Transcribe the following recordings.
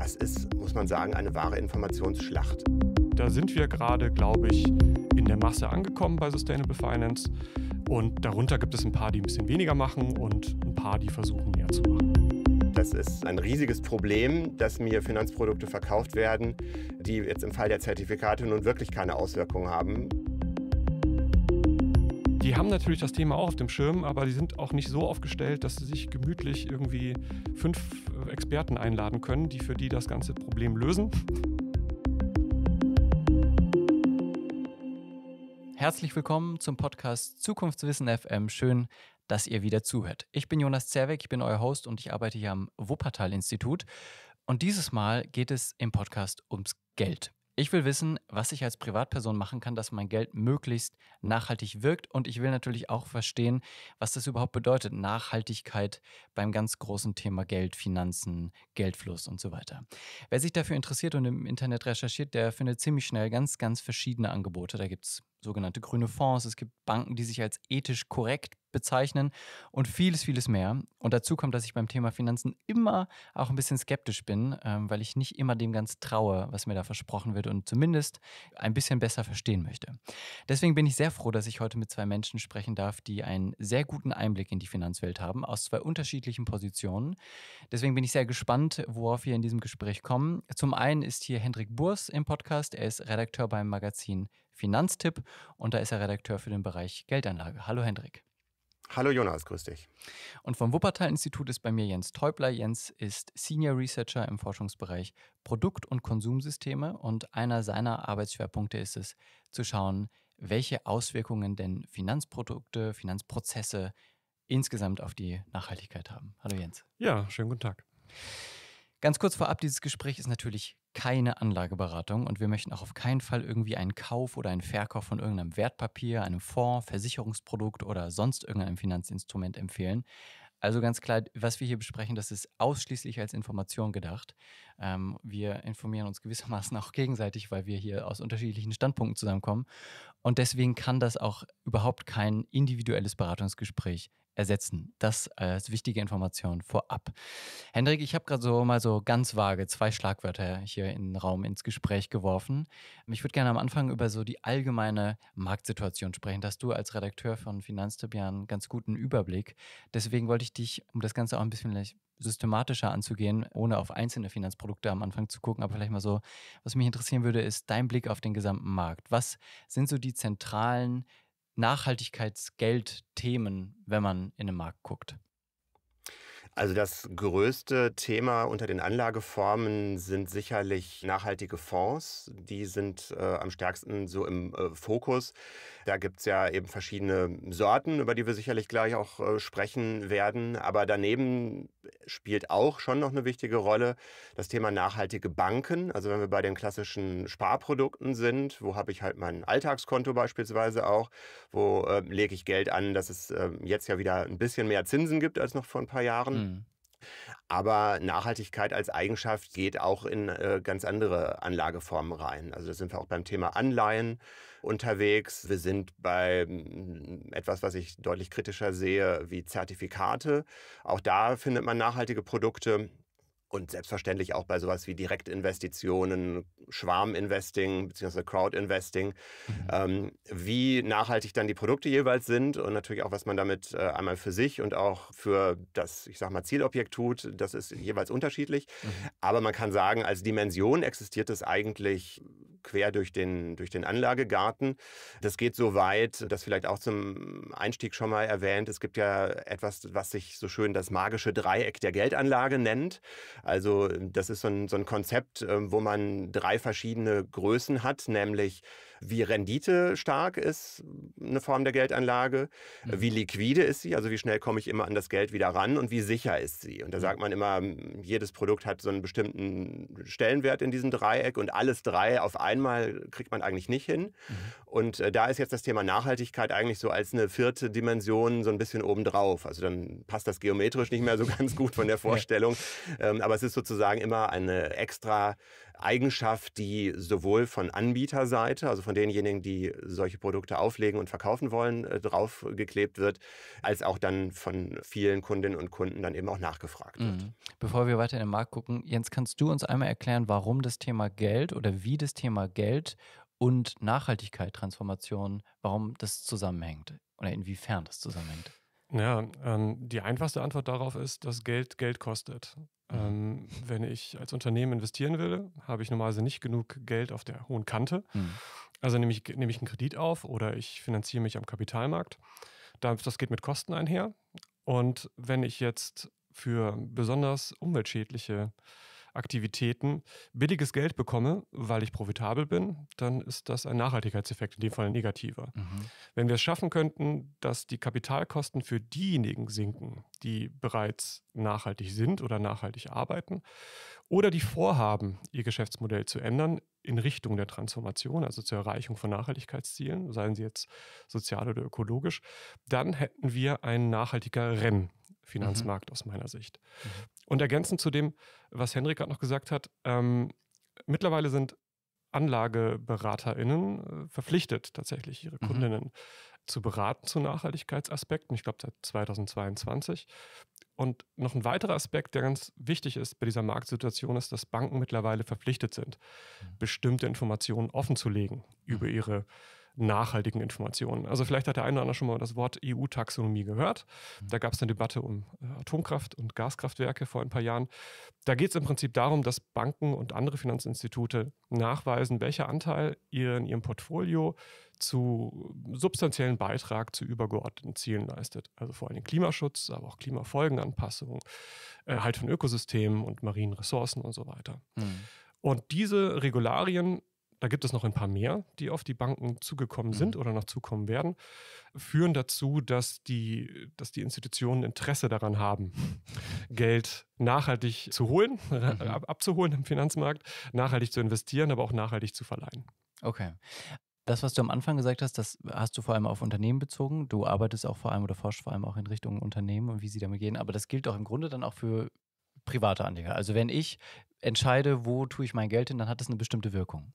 das ist, muss man sagen, eine wahre Informationsschlacht. Da sind wir gerade, glaube ich, in der Masse angekommen bei Sustainable Finance. Und darunter gibt es ein paar, die ein bisschen weniger machen und ein paar, die versuchen mehr zu machen. Das ist ein riesiges Problem, dass mir Finanzprodukte verkauft werden, die jetzt im Fall der Zertifikate nun wirklich keine Auswirkungen haben die haben natürlich das Thema auch auf dem Schirm, aber die sind auch nicht so aufgestellt, dass sie sich gemütlich irgendwie fünf äh, Experten einladen können, die für die das ganze Problem lösen. Herzlich willkommen zum Podcast Zukunftswissen FM. Schön, dass ihr wieder zuhört. Ich bin Jonas Zerweck, ich bin euer Host und ich arbeite hier am Wuppertal Institut. Und dieses Mal geht es im Podcast ums Geld. Ich will wissen, was ich als Privatperson machen kann, dass mein Geld möglichst nachhaltig wirkt. Und ich will natürlich auch verstehen, was das überhaupt bedeutet. Nachhaltigkeit beim ganz großen Thema Geld, Finanzen, Geldfluss und so weiter. Wer sich dafür interessiert und im Internet recherchiert, der findet ziemlich schnell ganz, ganz verschiedene Angebote. Da gibt es sogenannte grüne Fonds, es gibt Banken, die sich als ethisch korrekt bezeichnen und vieles, vieles mehr. Und dazu kommt, dass ich beim Thema Finanzen immer auch ein bisschen skeptisch bin, ähm, weil ich nicht immer dem ganz traue, was mir da versprochen wird und zumindest ein bisschen besser verstehen möchte. Deswegen bin ich sehr froh, dass ich heute mit zwei Menschen sprechen darf, die einen sehr guten Einblick in die Finanzwelt haben, aus zwei unterschiedlichen Positionen. Deswegen bin ich sehr gespannt, worauf wir in diesem Gespräch kommen. Zum einen ist hier Hendrik Burs im Podcast, er ist Redakteur beim Magazin Finanztipp und da ist er Redakteur für den Bereich Geldanlage. Hallo Hendrik. Hallo Jonas, grüß dich. Und vom Wuppertal-Institut ist bei mir Jens Teubler. Jens ist Senior Researcher im Forschungsbereich Produkt- und Konsumsysteme und einer seiner Arbeitsschwerpunkte ist es, zu schauen, welche Auswirkungen denn Finanzprodukte, Finanzprozesse insgesamt auf die Nachhaltigkeit haben. Hallo Jens. Ja, schönen guten Tag. Ganz kurz vorab, dieses Gespräch ist natürlich keine Anlageberatung und wir möchten auch auf keinen Fall irgendwie einen Kauf oder einen Verkauf von irgendeinem Wertpapier, einem Fonds, Versicherungsprodukt oder sonst irgendeinem Finanzinstrument empfehlen. Also ganz klar, was wir hier besprechen, das ist ausschließlich als Information gedacht. Ähm, wir informieren uns gewissermaßen auch gegenseitig, weil wir hier aus unterschiedlichen Standpunkten zusammenkommen. Und deswegen kann das auch überhaupt kein individuelles Beratungsgespräch ersetzen. Das als äh, wichtige Information vorab. Hendrik, ich habe gerade so mal so ganz vage zwei Schlagwörter hier in den Raum ins Gespräch geworfen. Ich würde gerne am Anfang über so die allgemeine Marktsituation sprechen. dass du als Redakteur von Finanztibian einen ganz guten Überblick. Deswegen wollte ich dich, um das Ganze auch ein bisschen systematischer anzugehen, ohne auf einzelne Finanzprodukte am Anfang zu gucken, aber vielleicht mal so, was mich interessieren würde, ist dein Blick auf den gesamten Markt. Was sind so die zentralen Nachhaltigkeitsgeldthemen, wenn man in den Markt guckt? Also das größte Thema unter den Anlageformen sind sicherlich nachhaltige Fonds. Die sind äh, am stärksten so im äh, Fokus. Da gibt es ja eben verschiedene Sorten, über die wir sicherlich gleich auch äh, sprechen werden. Aber daneben spielt auch schon noch eine wichtige Rolle das Thema nachhaltige Banken. Also wenn wir bei den klassischen Sparprodukten sind, wo habe ich halt mein Alltagskonto beispielsweise auch, wo ähm, lege ich Geld an, dass es ähm, jetzt ja wieder ein bisschen mehr Zinsen gibt als noch vor ein paar Jahren. Mhm. Mhm. Aber Nachhaltigkeit als Eigenschaft geht auch in äh, ganz andere Anlageformen rein. Also da sind wir auch beim Thema Anleihen unterwegs. Wir sind bei m, mm, etwas, was ich deutlich kritischer sehe, wie Zertifikate. Auch da findet man nachhaltige Produkte. Und selbstverständlich auch bei sowas wie Direktinvestitionen, Schwarminvesting bzw. Crowdinvesting, mhm. ähm, wie nachhaltig dann die Produkte jeweils sind und natürlich auch, was man damit äh, einmal für sich und auch für das, ich sag mal, Zielobjekt tut, das ist jeweils unterschiedlich. Mhm. Aber man kann sagen, als Dimension existiert es eigentlich quer durch den, durch den Anlagegarten. Das geht so weit, das vielleicht auch zum Einstieg schon mal erwähnt, es gibt ja etwas, was sich so schön das magische Dreieck der Geldanlage nennt. Also das ist so ein, so ein Konzept, ähm, wo man drei verschiedene Größen hat, nämlich wie renditestark ist eine hm, Form der Geldanlage, äh, mhm. wie liquide ist sie, also wie schnell komme ich immer an das Geld wieder ran und wie sicher ist sie. Und da sagt man immer, hm, jedes Produkt hat so einen bestimmten Stellenwert in diesem Dreieck und alles drei auf einmal kriegt man eigentlich nicht hin. Mhm. Und äh, da ist jetzt das Thema Nachhaltigkeit eigentlich so als eine vierte Dimension so ein bisschen obendrauf. Also dann passt das geometrisch nicht mehr so ganz gut von der Vorstellung. ja. Ähm, aber es ist sozusagen immer eine extra Eigenschaft, die sowohl von Anbieterseite, also von denjenigen, die solche Produkte auflegen und verkaufen wollen, äh, draufgeklebt wird, als auch dann von vielen Kundinnen und Kunden dann eben auch nachgefragt wird. Mhm. Bevor wir weiter in den Markt gucken, Jens, kannst du uns einmal erklären, warum das Thema Geld oder wie das Thema Geld und Nachhaltigkeit, Transformation, warum das zusammenhängt oder inwiefern das zusammenhängt? Ja, ähm, die einfachste Antwort darauf ist, dass Geld Geld kostet. Mhm. Ähm, wenn ich als Unternehmen investieren will, habe ich normalerweise nicht genug Geld auf der hohen Kante. Mhm. Also nehme ich, nehme ich einen Kredit auf oder ich finanziere mich am Kapitalmarkt. Das geht mit Kosten einher. Und wenn ich jetzt für besonders umweltschädliche äh, Aktivitäten billiges Geld bekomme, weil ich profitabel bin, dann ist das ein Nachhaltigkeitseffekt, in dem Fall ein negativer. Mhm. Wenn wir es schaffen könnten, dass die Kapitalkosten für diejenigen sinken, die bereits nachhaltig sind oder nachhaltig arbeiten oder die vorhaben, ihr Geschäftsmodell zu ändern, in Richtung der Transformation, also zur Erreichung von Nachhaltigkeitszielen, seien sie jetzt sozial oder ökologisch, dann hätten wir ein nachhaltiger Rennen Mhm. Finanzmarkt mhm. aus meiner Sicht. Mhm. Und ergänzend zu dem, was Henrik gerade noch gesagt hat, ähm, mittlerweile sind AnlageberaterInnen äh, verpflichtet, tatsächlich ihre mhm. Kundinnen zu beraten zu Nachhaltigkeitsaspekten. Ich glaube, seit 2022. Und noch ein weiterer Aspekt, der ganz wichtig ist bei dieser Marktsituation, ist, dass Banken mittlerweile verpflichtet sind, mhm. bestimmte Informationen offenzulegen mhm. über ihre nachhaltigen Informationen. Also vielleicht hat der eine oder andere schon mal das Wort EU-Taxonomie gehört. Mhm. Da gab es eine Debatte um äh, Atomkraft und Gaskraftwerke vor ein paar Jahren. Da geht es im Prinzip darum, dass Banken und andere Finanzinstitute nachweisen, welcher Anteil ihr in ihrem Portfolio zu substanziellen Beitrag zu übergeordneten Zielen leistet. Also vor allem Klimaschutz, aber auch Klimafolgenanpassung, Erhalt von Ökosystemen und marinen Ressourcen und so weiter. Mhm. Und diese Regularien da gibt es noch ein paar mehr, die auf die Banken zugekommen mhm. sind mhm. oder noch zukommen werden, führen dazu, dass die, dass die Institutionen Interesse daran haben, Geld nachhaltig zu holen, mhm. abzuholen im Finanzmarkt, nachhaltig zu investieren, aber auch nachhaltig zu verleihen. Okay. Das, was du am Anfang gesagt hast, das hast du vor allem auf Unternehmen bezogen. Du arbeitest auch vor allem oder forschst vor allem auch in Richtung Unternehmen und wie sie damit gehen. Aber das gilt auch im Grunde dann auch für private Anleger. Also wenn ich entscheide, wo tue ich mein Geld hin, dann hat das eine bestimmte Wirkung.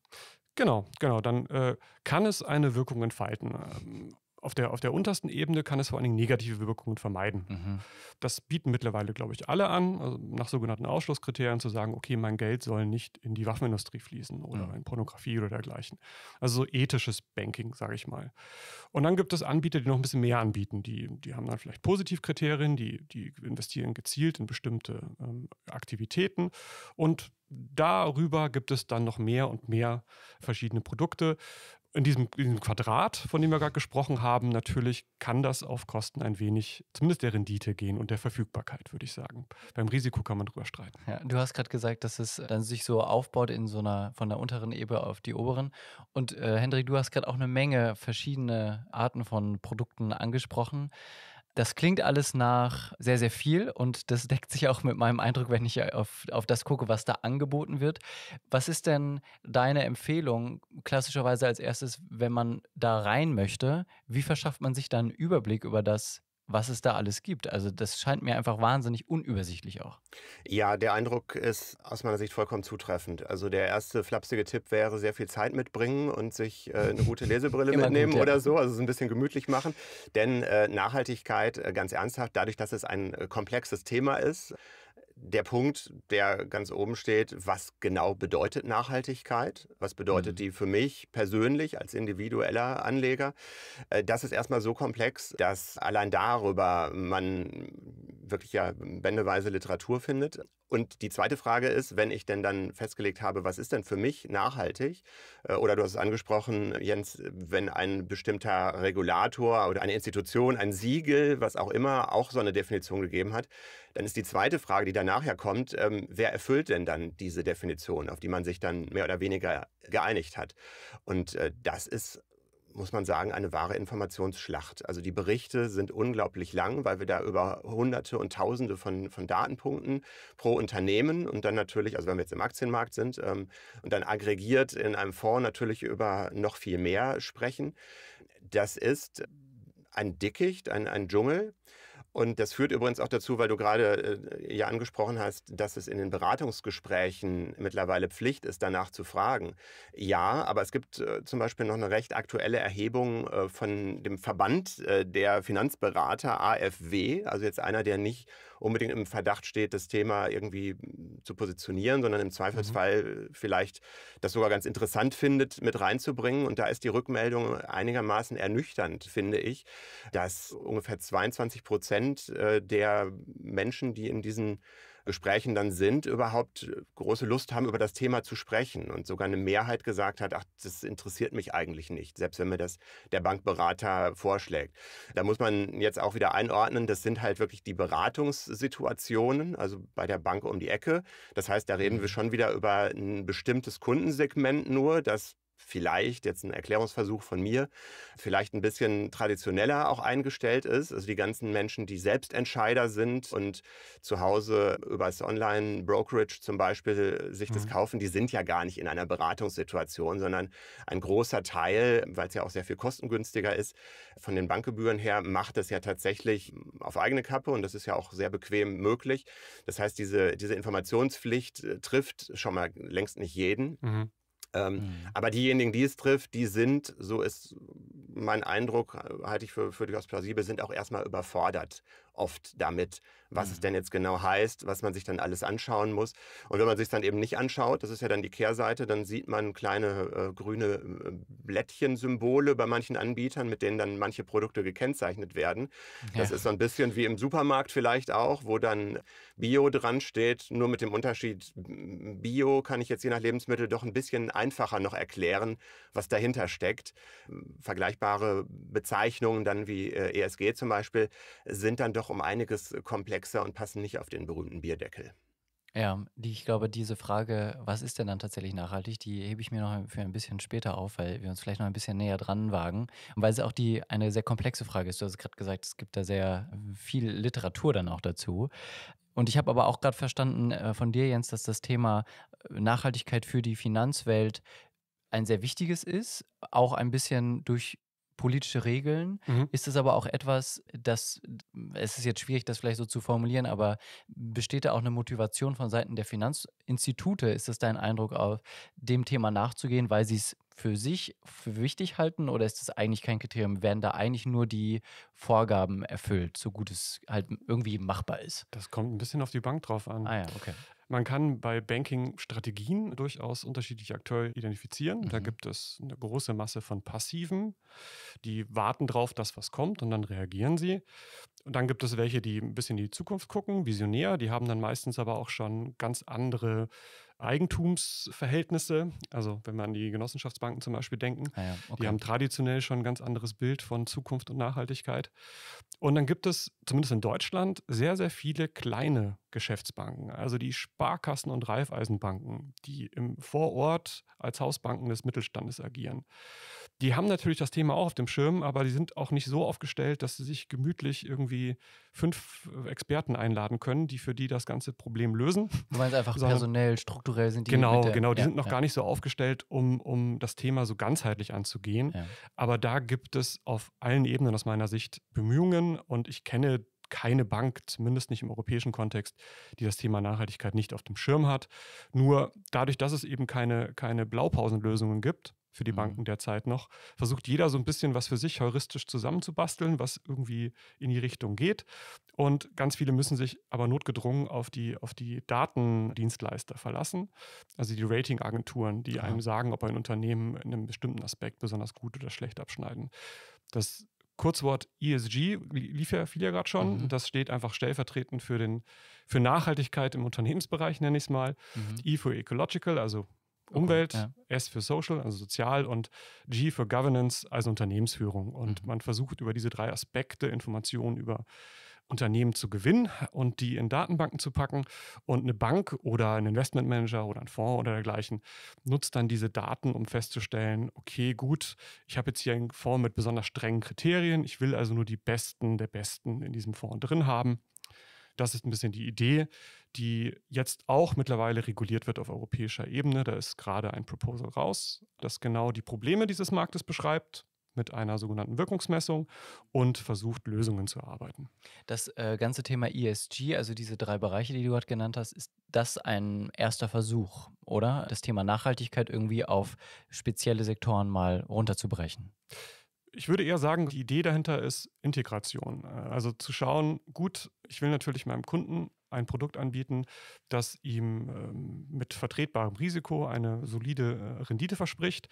Genau, genau. Dann äh, kann es eine Wirkung entfalten. Ähm, auf der, auf der untersten Ebene kann es vor allen Dingen negative Wirkungen vermeiden. Mhm. Das bieten mittlerweile, glaube ich, alle an, also nach sogenannten Ausschlusskriterien zu sagen, okay, mein Geld soll nicht in die Waffenindustrie fließen oder mhm. in Pornografie oder dergleichen. Also so ethisches Banking, sage ich mal. Und dann gibt es Anbieter, die noch ein bisschen mehr anbieten. Die, die haben dann vielleicht Positivkriterien, die, die investieren gezielt in bestimmte ähm, Aktivitäten und darüber gibt es dann noch mehr und mehr verschiedene Produkte in diesem, in diesem Quadrat, von dem wir gerade gesprochen haben, natürlich kann das auf Kosten ein wenig, zumindest der Rendite gehen und der Verfügbarkeit, würde ich sagen. Beim Risiko kann man drüber streiten. Ja, du hast gerade gesagt, dass es dann sich so aufbaut in so einer von der unteren Ebene auf die oberen. Und äh, Hendrik, du hast gerade auch eine Menge verschiedene Arten von Produkten angesprochen. Das klingt alles nach sehr, sehr viel und das deckt sich auch mit meinem Eindruck, wenn ich auf, auf das gucke, was da angeboten wird. Was ist denn deine Empfehlung klassischerweise als erstes, wenn man da rein möchte? Wie verschafft man sich dann einen Überblick über das, was es da alles gibt. Also das scheint mir einfach wahnsinnig unübersichtlich auch. Ja, der Eindruck ist aus meiner Sicht vollkommen zutreffend. Also der erste flapsige Tipp wäre, sehr viel Zeit mitbringen und sich äh, eine gute Lesebrille mitnehmen gut, ja. oder so, also es ein bisschen gemütlich machen. Denn äh, Nachhaltigkeit, äh, ganz ernsthaft, dadurch, dass es ein äh, komplexes Thema ist, der Punkt, der ganz oben steht, was genau bedeutet Nachhaltigkeit? Was bedeutet mhm. die für mich persönlich als individueller Anleger? Äh, das ist erstmal so komplex, dass allein darüber man wirklich ja bändeweise Literatur findet. Und die zweite Frage ist, wenn ich denn dann festgelegt habe, was ist denn für mich nachhaltig? Äh, oder du hast es angesprochen, Jens, wenn ein bestimmter Regulator oder eine Institution, ein Siegel, was auch immer, auch so eine Definition gegeben hat, dann ist die zweite Frage, die danach ja kommt, ähm, wer erfüllt denn dann diese Definition, auf die man sich dann mehr oder weniger geeinigt hat? Und äh, das ist muss man sagen, eine wahre Informationsschlacht. Also die Berichte sind unglaublich lang, weil wir da über Hunderte und Tausende von, von Datenpunkten pro Unternehmen und dann natürlich, also wenn wir jetzt im Aktienmarkt sind, ähm, und dann aggregiert in einem Fonds natürlich über noch viel mehr sprechen. Das ist ein Dickicht, ein, ein Dschungel, und das führt übrigens auch dazu, weil du gerade äh, ja angesprochen hast, dass es in den Beratungsgesprächen mittlerweile Pflicht ist, danach zu fragen. Ja, aber es gibt äh, zum Beispiel noch eine recht aktuelle Erhebung äh, von dem Verband äh, der Finanzberater AFW, also jetzt einer, der nicht unbedingt im Verdacht steht, das Thema irgendwie zu positionieren, sondern im mhm. Zweifelsfall mhm. vielleicht das sogar ganz interessant findet, mit reinzubringen. Und da ist die Rückmeldung einigermaßen ernüchternd, finde ich, dass ungefähr 22 Prozent Prozent äh, der Menschen, die in diesen Gesprächen dann sind, überhaupt äh, große Lust haben, über das Thema zu sprechen. Und sogar eine Mehrheit gesagt hat, ach, das interessiert mich eigentlich nicht, selbst wenn mir das der Bankberater vorschlägt. Da muss man jetzt auch wieder einordnen, das sind halt wirklich die Beratungssituationen, also bei der Bank um die Ecke. Das heißt, da reden wir mhm. schon wieder über ein bestimmtes Kundensegment nur, das vielleicht, jetzt ein Erklärungsversuch von mir, vielleicht ein bisschen traditioneller auch eingestellt ist. Also die ganzen Menschen, die Selbstentscheider sind und zu Hause über das Online-Brokerage zum Beispiel sich mhm. das kaufen, die sind ja gar nicht in einer Beratungssituation, sondern ein großer Teil, weil es ja auch sehr viel kostengünstiger ist, von den Bankgebühren her, macht das ja tatsächlich auf eigene Kappe und das ist ja auch sehr bequem möglich. Das heißt, diese, diese Informationspflicht äh, trifft schon mal längst nicht jeden. Mhm. Ähm, mhm. Aber diejenigen, die es trifft, die sind, so ist mein Eindruck, äh, halte ich für, für durchaus plausibel, sind auch erstmal überfordert oft damit, was mhm. es denn jetzt genau heißt, was man sich dann alles anschauen muss. Und wenn man sich dann eben nicht anschaut, das ist ja dann die Kehrseite, dann sieht man kleine äh, grüne äh, Blättchensymbole bei manchen Anbietern, mit denen dann manche Produkte gekennzeichnet werden. Ja. Das ist so ein bisschen wie im Supermarkt vielleicht auch, wo dann Bio dran steht, nur mit dem Unterschied Bio kann ich jetzt je nach Lebensmittel doch ein bisschen einfacher noch erklären, was dahinter steckt. Vergleichbare Bezeichnungen dann wie äh, ESG zum Beispiel sind dann doch um einiges komplexer komplexer und passen nicht auf den berühmten Bierdeckel. Ja, die, ich glaube, diese Frage, was ist denn dann tatsächlich nachhaltig, die hebe ich mir noch für ein bisschen später auf, weil wir uns vielleicht noch ein bisschen näher dran wagen. Und weil es auch die eine sehr komplexe Frage ist. Du hast gerade gesagt, es gibt da sehr viel Literatur dann auch dazu. Und ich habe aber auch gerade verstanden äh, von dir, Jens, dass das Thema äh, Nachhaltigkeit für die Finanzwelt ein sehr wichtiges ist, auch ein bisschen durch politische Regeln. Mhm. Ist es aber auch etwas, das, es ist jetzt schwierig, das vielleicht so zu formulieren, aber besteht da auch eine Motivation von Seiten der Finanzinstitute? Ist es dein Eindruck, auf dem Thema nachzugehen, weil sie es für sich für wichtig halten oder ist das eigentlich kein Kriterium? Werden da eigentlich nur die Vorgaben erfüllt, so gut es halt irgendwie machbar ist? Das kommt ein bisschen auf die Bank drauf an. Ah ja, okay. Man kann bei Banking-Strategien durchaus unterschiedliche Akteure identifizieren. Mhm. Da gibt es eine große Masse von Passiven, die warten drauf, dass was kommt und dann reagieren sie. Und dann gibt es welche, die ein bisschen in die Zukunft gucken, visionär, die haben dann meistens aber auch schon ganz andere Eigentumsverhältnisse, also wenn wir an die Genossenschaftsbanken zum Beispiel denken, ah ja, okay. die haben traditionell schon ein ganz anderes Bild von Zukunft und Nachhaltigkeit. Und dann gibt es, zumindest in Deutschland, sehr, sehr viele kleine Geschäftsbanken, also die Sparkassen und Raiffeisenbanken, die im Vorort als Hausbanken des Mittelstandes agieren. Die haben natürlich das Thema auch auf dem Schirm, aber die sind auch nicht so aufgestellt, dass sie sich gemütlich irgendwie fünf Experten einladen können, die für die das ganze Problem lösen. Du meinst einfach personell, strukturell kulturell sind die Genau, der, genau. Die ja, sind noch ja. gar nicht so aufgestellt, um, um das Thema so ganzheitlich anzugehen. Ja. Aber da gibt es auf allen Ebenen aus meiner Sicht Bemühungen und ich kenne keine Bank, zumindest nicht im europäischen Kontext, die das Thema Nachhaltigkeit nicht auf dem Schirm hat. Nur dadurch, dass es eben keine, keine Blaupausenlösungen gibt, für die mhm. Banken derzeit noch. Versucht jeder so ein bisschen was für sich heuristisch zusammenzubasteln, was irgendwie in die Richtung geht. Und ganz viele müssen sich aber notgedrungen auf die, auf die Datendienstleister verlassen, also die Ratingagenturen, die ja. einem sagen, ob ein Unternehmen in einem bestimmten Aspekt besonders gut oder schlecht abschneiden. Das Kurzwort ESG lief ja, fiel ja gerade schon. Mhm. Das steht einfach stellvertretend für, den, für Nachhaltigkeit im Unternehmensbereich, nenne ich es mal. Mhm. E für Ecological, also Oh Umwelt, okay, ja. S für Social, also sozial und G für Governance, also Unternehmensführung. Und mhm. man versucht über diese drei Aspekte Informationen über Unternehmen zu gewinnen und die in Datenbanken zu packen. Und eine Bank oder ein Investmentmanager oder ein Fonds oder dergleichen nutzt dann diese Daten, um festzustellen, okay, gut, ich habe jetzt hier einen Fonds mit besonders strengen Kriterien. Ich will also nur die Besten der Besten in diesem Fonds drin haben. Das ist ein bisschen die Idee die jetzt auch mittlerweile reguliert wird auf europäischer Ebene. Da ist gerade ein Proposal raus, das genau die Probleme dieses Marktes beschreibt mit einer sogenannten Wirkungsmessung und versucht, Lösungen zu erarbeiten. Das äh, ganze Thema ESG, also diese drei Bereiche, die du gerade genannt hast, ist das ein erster Versuch, oder? Das Thema Nachhaltigkeit irgendwie auf spezielle Sektoren mal runterzubrechen. Ich würde eher sagen, die Idee dahinter ist Integration. Äh, also zu schauen, gut, ich will natürlich meinem Kunden ein Produkt anbieten, das ihm ähm, mit vertretbarem Risiko eine solide äh, Rendite verspricht.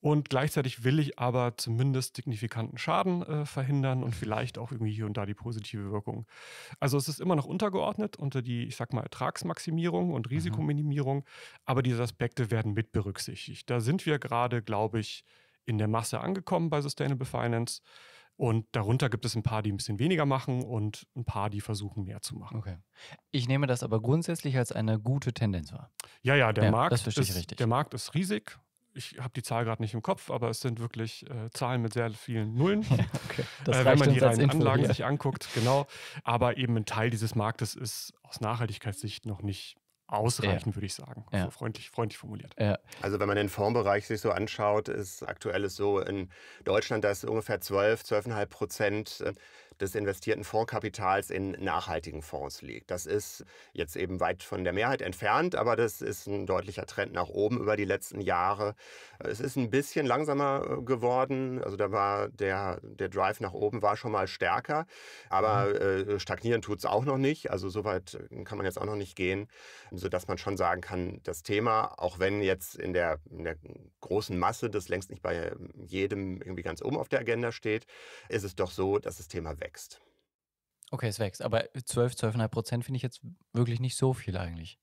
Und gleichzeitig will ich aber zumindest signifikanten Schaden äh, verhindern und vielleicht auch irgendwie hier und da die positive Wirkung. Also es ist immer noch untergeordnet unter die, ich sag mal, Ertragsmaximierung und mhm. Risikominimierung, aber diese Aspekte werden mit berücksichtigt. Da sind wir gerade, glaube ich, in der Masse angekommen bei Sustainable Finance. Und darunter gibt es ein paar, die ein bisschen weniger machen und ein paar, die versuchen, mehr zu machen. Okay. Ich nehme das aber grundsätzlich als eine gute Tendenz wahr. Ja, ja, der, ja, Markt, ist, der Markt ist riesig ich habe die Zahl gerade nicht im Kopf, aber es sind wirklich äh, Zahlen mit sehr vielen Nullen. Ja, okay. äh, wenn man die reinen Anlagen hier. sich anguckt, genau. Aber eben ein Teil dieses Marktes ist aus Nachhaltigkeitssicht noch nicht ausreichend, ja. würde ich sagen. Ja. So freundlich, freundlich formuliert. Ja. Also wenn man den Fondsbereich sich so anschaut, ist aktuell ist so in Deutschland, dass ungefähr 12, 12,5 Prozent äh, des investierten Fondskapitals in nachhaltigen Fonds liegt. Das ist jetzt eben weit von der Mehrheit entfernt, aber das ist ein deutlicher Trend nach oben über die letzten Jahre. Es ist ein bisschen langsamer äh, geworden, also da war der, der Drive nach oben war schon mal stärker, aber mhm. äh, stagnieren tut es auch noch nicht, also so weit kann man jetzt auch noch nicht gehen, sodass man schon sagen kann, das Thema, auch wenn jetzt in der, in der großen Masse das längst nicht bei jedem irgendwie ganz oben auf der Agenda steht, ist es doch so, dass das Thema wächst wächst. Okay, es wächst. Aber 12, 12,5 Prozent finde ich jetzt wirklich nicht so viel eigentlich.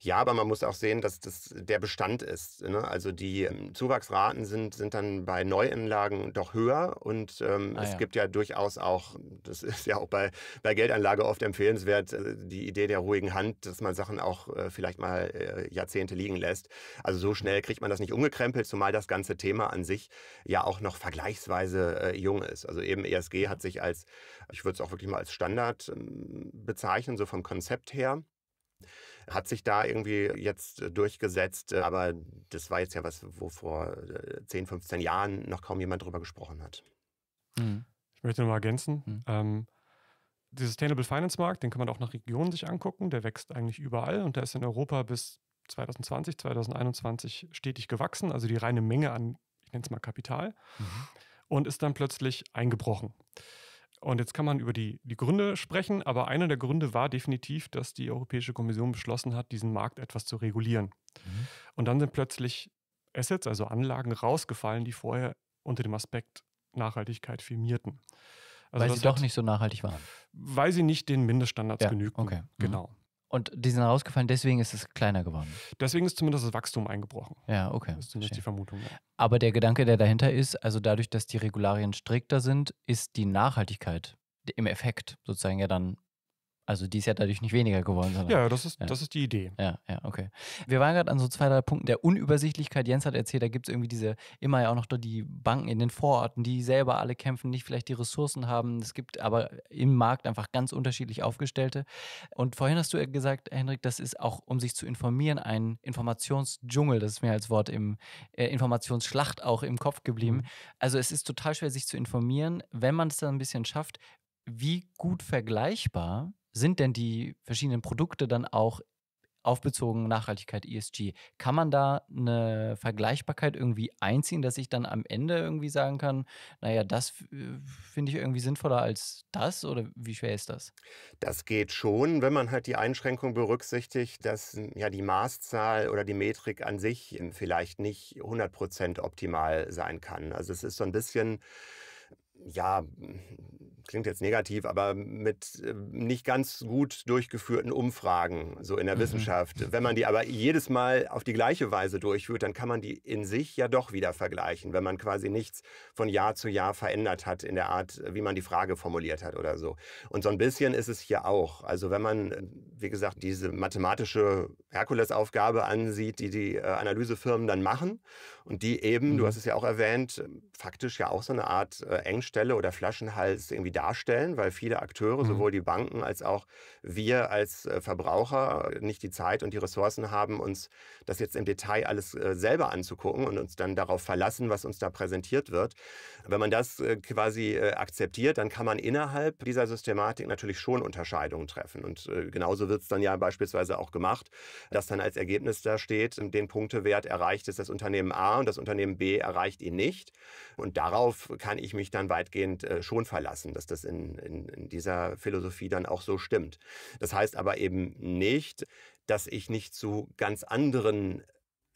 Ja, aber man muss auch sehen, dass das der Bestand ist. Ne? Also die ähm, Zuwachsraten sind, sind dann bei Neuanlagen doch höher und ähm, ah, es ja. gibt ja durchaus auch, das ist ja auch bei, bei Geldanlage oft empfehlenswert, äh, die Idee der ruhigen Hand, dass man Sachen auch äh, vielleicht mal äh, Jahrzehnte liegen lässt. Also so schnell kriegt man das nicht umgekrempelt, zumal das ganze Thema an sich ja auch noch vergleichsweise äh, jung ist. Also eben ESG hat sich als, ich würde es auch wirklich mal als Standard ähm, bezeichnen, so vom Konzept her hat sich da irgendwie jetzt äh, durchgesetzt. Äh, aber das war jetzt ja was, wo vor 10, äh, 15 Jahren noch kaum jemand drüber gesprochen hat. Mhm. Ich möchte nochmal ergänzen. Mhm. Ähm, der Sustainable Finance Markt, den kann man auch nach Regionen sich angucken. Der wächst eigentlich überall und der ist in Europa bis 2020, 2021 stetig gewachsen. Also die reine Menge an, ich nenne es mal Kapital. Mhm. Und ist dann plötzlich eingebrochen. Und jetzt kann man über die, die Gründe sprechen, aber einer der Gründe war definitiv, dass die Europäische Kommission beschlossen hat, diesen Markt etwas zu regulieren. Mhm. Und dann sind plötzlich Assets, also Anlagen, rausgefallen, die vorher unter dem Aspekt Nachhaltigkeit firmierten. Also weil sie doch hat, nicht so nachhaltig waren. Weil sie nicht den Mindeststandards ja, genügten. Okay. Mhm. Genau. Und die sind rausgefallen, deswegen ist es kleiner geworden. Deswegen ist zumindest das Wachstum eingebrochen. Ja, okay. Das ist zumindest Schön. die Vermutung. Ja. Aber der Gedanke, der dahinter ist, also dadurch, dass die Regularien strikter sind, ist die Nachhaltigkeit im Effekt sozusagen ja dann also die ist ja dadurch nicht weniger geworden, sondern. Ja, das ist, ja. Das ist die Idee. Ja, ja, okay. Wir waren gerade an so zwei, drei Punkten der Unübersichtlichkeit. Jens hat erzählt, da gibt es irgendwie diese, immer ja auch noch die Banken in den Vororten, die selber alle kämpfen, nicht vielleicht die Ressourcen haben. Es gibt aber im Markt einfach ganz unterschiedlich aufgestellte. Und vorhin hast du gesagt, Henrik, das ist auch, um sich zu informieren, ein Informationsdschungel. Das ist mir als Wort im äh, Informationsschlacht auch im Kopf geblieben. Mhm. Also es ist total schwer, sich zu informieren, wenn man es dann ein bisschen schafft. Wie gut vergleichbar sind denn die verschiedenen Produkte dann auch aufbezogen Nachhaltigkeit ESG? Kann man da eine Vergleichbarkeit irgendwie einziehen, dass ich dann am Ende irgendwie sagen kann, naja, das äh, finde ich irgendwie sinnvoller als das oder wie schwer ist das? Das geht schon, wenn man halt die Einschränkung berücksichtigt, dass ja die Maßzahl oder die Metrik an sich ähm, vielleicht nicht 100% optimal sein kann. Also es ist so ein bisschen ja, klingt jetzt negativ, aber mit äh, nicht ganz gut durchgeführten Umfragen, so in der mhm. Wissenschaft. Wenn man die aber jedes Mal auf die gleiche Weise durchführt, dann kann man die in sich ja doch wieder vergleichen, wenn man quasi nichts von Jahr zu Jahr verändert hat in der Art, wie man die Frage formuliert hat oder so. Und so ein bisschen ist es hier auch. Also wenn man, äh, wie gesagt, diese mathematische Herkulesaufgabe ansieht, die die äh, Analysefirmen dann machen und die eben, mhm. du hast es ja auch erwähnt, faktisch ja auch so eine Art äh, Engstelle Schnittstelle oder Flaschenhals irgendwie darstellen, weil viele Akteure, mhm. sowohl die Banken als auch wir als äh, Verbraucher, äh, nicht die Zeit und die Ressourcen haben, uns das jetzt im Detail alles äh, selber anzugucken und uns dann darauf verlassen, was uns da präsentiert wird. Wenn man das quasi akzeptiert, dann kann man innerhalb dieser Systematik natürlich schon Unterscheidungen treffen. Und genauso wird es dann ja beispielsweise auch gemacht, dass dann als Ergebnis da steht, ähm, den Punktewert erreicht ist das Unternehmen A und das Unternehmen B erreicht ihn nicht. Und darauf kann ich mich dann weitgehend äh, schon verlassen, dass das in, in, in dieser Philosophie dann auch so stimmt. Das heißt aber eben nicht, dass ich nicht zu ganz anderen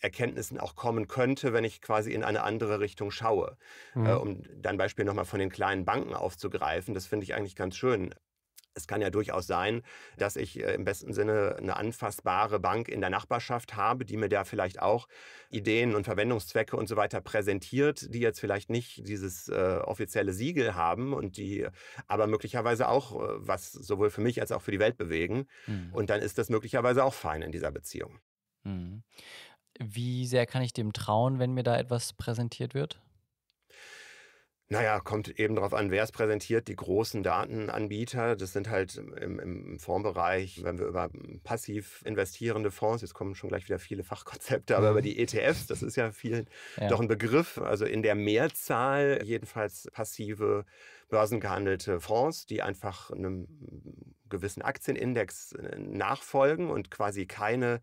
Erkenntnissen auch kommen könnte, wenn ich quasi in eine andere Richtung schaue. Äh, mhm. Äh, um dann Beispiel nochmal von den kleinen Banken aufzugreifen, das finde ich eigentlich ganz schön. Es kann ja durchaus sein, dass ich äh, im besten Sinne eine anfassbare Bank in der Nachbarschaft habe, die mir da vielleicht auch Ideen und Verwendungszwecke und so weiter präsentiert, die jetzt vielleicht nicht dieses äh, offizielle Siegel haben und die aber möglicherweise auch äh, was sowohl für mich als auch für die Welt bewegen. Mhm. Und dann ist das möglicherweise auch fein in dieser Beziehung. Mhm. Wie sehr kann ich dem trauen, wenn mir da etwas präsentiert wird? Naja, kommt eben darauf an, wer es präsentiert. Die großen Datenanbieter, das sind halt im, im Fondsbereich, wenn wir über passiv investierende Fonds, jetzt kommen schon gleich wieder viele Fachkonzepte, aber mhm. über die ETFs, das ist ja vielen ja. doch ein Begriff. Also in der Mehrzahl jedenfalls passive börsengehandelte Fonds, die einfach einem gewissen Aktienindex äh, nachfolgen und quasi keine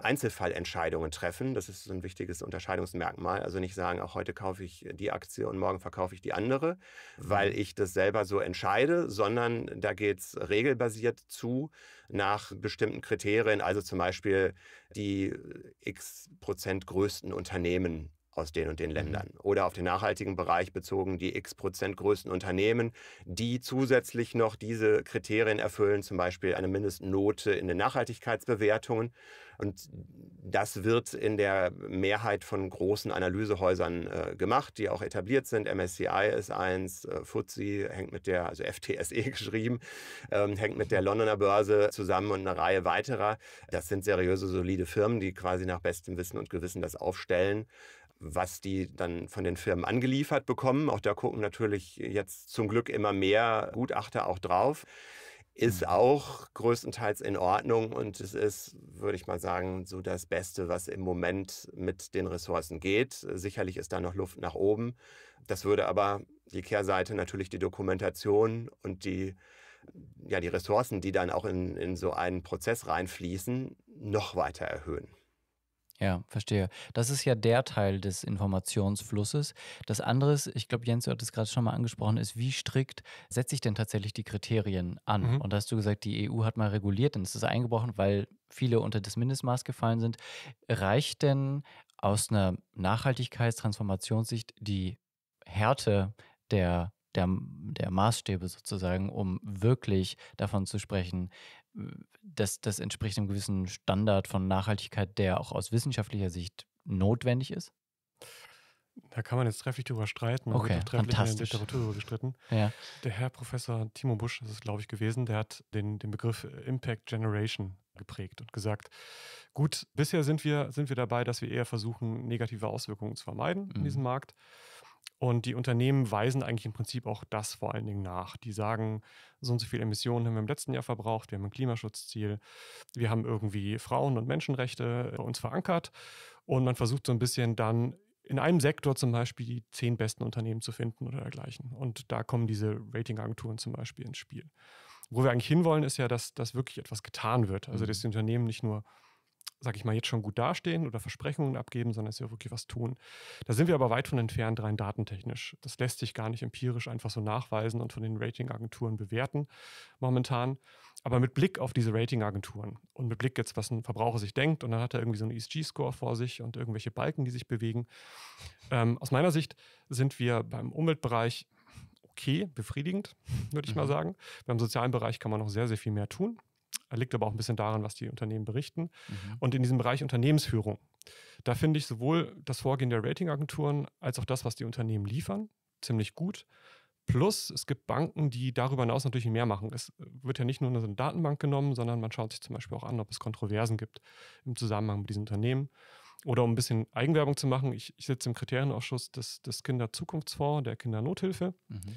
Einzelfallentscheidungen treffen. Das ist so ein wichtiges Unterscheidungsmerkmal. Also nicht sagen, auch heute kaufe ich die Aktie und morgen verkaufe ich die andere, weil mhm. ich das selber so entscheide, sondern da geht es regelbasiert zu nach bestimmten Kriterien. Also zum Beispiel die äh, x Prozent größten Unternehmen aus den und den mhm. Ländern. Oder auf den nachhaltigen Bereich bezogen die x Prozent größten Unternehmen, die zusätzlich noch diese Kriterien erfüllen, zum Beispiel eine Mindestnote in den Nachhaltigkeitsbewertungen. Und das wird in der Mehrheit von großen Analysehäusern äh, gemacht, die auch etabliert sind. MSCI ist eins, äh, FTSE hängt mit der, also FTSE geschrieben, ähm, hängt mit der Londoner Börse zusammen und eine Reihe weiterer. Das sind seriöse, solide Firmen, die quasi nach bestem Wissen und Gewissen das aufstellen was die dann von den Firmen angeliefert bekommen. Auch da gucken natürlich jetzt zum Glück immer mehr Gutachter auch drauf. Ist mhm. auch größtenteils in Ordnung und es ist, würde ich mal sagen, so das Beste, was im Moment mit den Ressourcen geht. Sicherlich ist da noch Luft nach oben. Das würde aber die Kehrseite natürlich die Dokumentation und die, ja, die Ressourcen, die dann auch in, in so einen Prozess reinfließen, noch weiter erhöhen. Ja, verstehe. Das ist ja der Teil des Informationsflusses. Das andere ist, ich glaube, Jens hat es gerade schon mal angesprochen, ist, wie strikt setze ich denn tatsächlich die Kriterien an? Mhm. Und da hast du gesagt, die EU hat mal reguliert, es ist eingebrochen, weil viele unter das Mindestmaß gefallen sind. Reicht denn aus einer Nachhaltigkeitstransformationssicht die Härte der der, der Maßstäbe sozusagen, um wirklich davon zu sprechen, äh, dass das entspricht einem gewissen Standard von Nachhaltigkeit, der auch aus wissenschaftlicher Sicht notwendig ist? Da kann man jetzt trefflich drüber streiten. okay, wird auch trefflich in der Literatur drüber gestritten. Ja. Der Herr Professor Timo Busch, das ist glaube ich gewesen, der hat den, den Begriff äh, Impact Generation geprägt und gesagt, gut, bisher sind wir, sind wir dabei, dass wir eher versuchen, negative Auswirkungen zu vermeiden mhm. in diesem mhm. Markt. Und die Unternehmen weisen eigentlich im Prinzip auch das vor allen Dingen nach. Die sagen, so und so viele Emissionen haben wir im letzten Jahr verbraucht, wir haben ein Klimaschutzziel, wir haben irgendwie Frauen- und Menschenrechte bei äh, uns verankert. Und man versucht so ein bisschen dann in einem Sektor zum Beispiel die zehn besten Unternehmen zu finden oder dergleichen. Und da kommen diese Ratingagenturen zum Beispiel ins Spiel. Wo wir eigentlich hinwollen, ist ja, dass, dass wirklich etwas getan wird. Also dass mhm. die Unternehmen nicht nur sag ich mal, jetzt schon gut dastehen oder Versprechungen abgeben, sondern es ist ja wirklich was tun. Da sind wir aber weit von entfernt, rein datentechnisch. Das lässt sich gar nicht empirisch einfach so nachweisen und von den Ratingagenturen bewerten momentan. Aber mit Blick auf diese Ratingagenturen und mit Blick jetzt, was ein Verbraucher sich denkt, und dann hat er irgendwie so einen ESG-Score vor sich und irgendwelche Balken, die sich bewegen. Ähm, aus meiner Sicht sind wir beim Umweltbereich okay, befriedigend, würde ich mhm. mal sagen. Beim sozialen Bereich kann man noch sehr, sehr viel mehr tun liegt aber auch ein bisschen daran, was die Unternehmen berichten. Mhm. Und in diesem Bereich Unternehmensführung, da finde ich sowohl das Vorgehen der Ratingagenturen als auch das, was die Unternehmen liefern, ziemlich gut. Plus, es gibt Banken, die darüber hinaus natürlich mehr machen. Es wird ja nicht nur eine Datenbank genommen, sondern man schaut sich zum Beispiel auch an, ob es Kontroversen gibt im Zusammenhang mit diesen Unternehmen. Oder um ein bisschen Eigenwerbung zu machen, ich, ich sitze im Kriterienausschuss des, des Kinderzukunftsfonds, der Kindernothilfe. Mhm.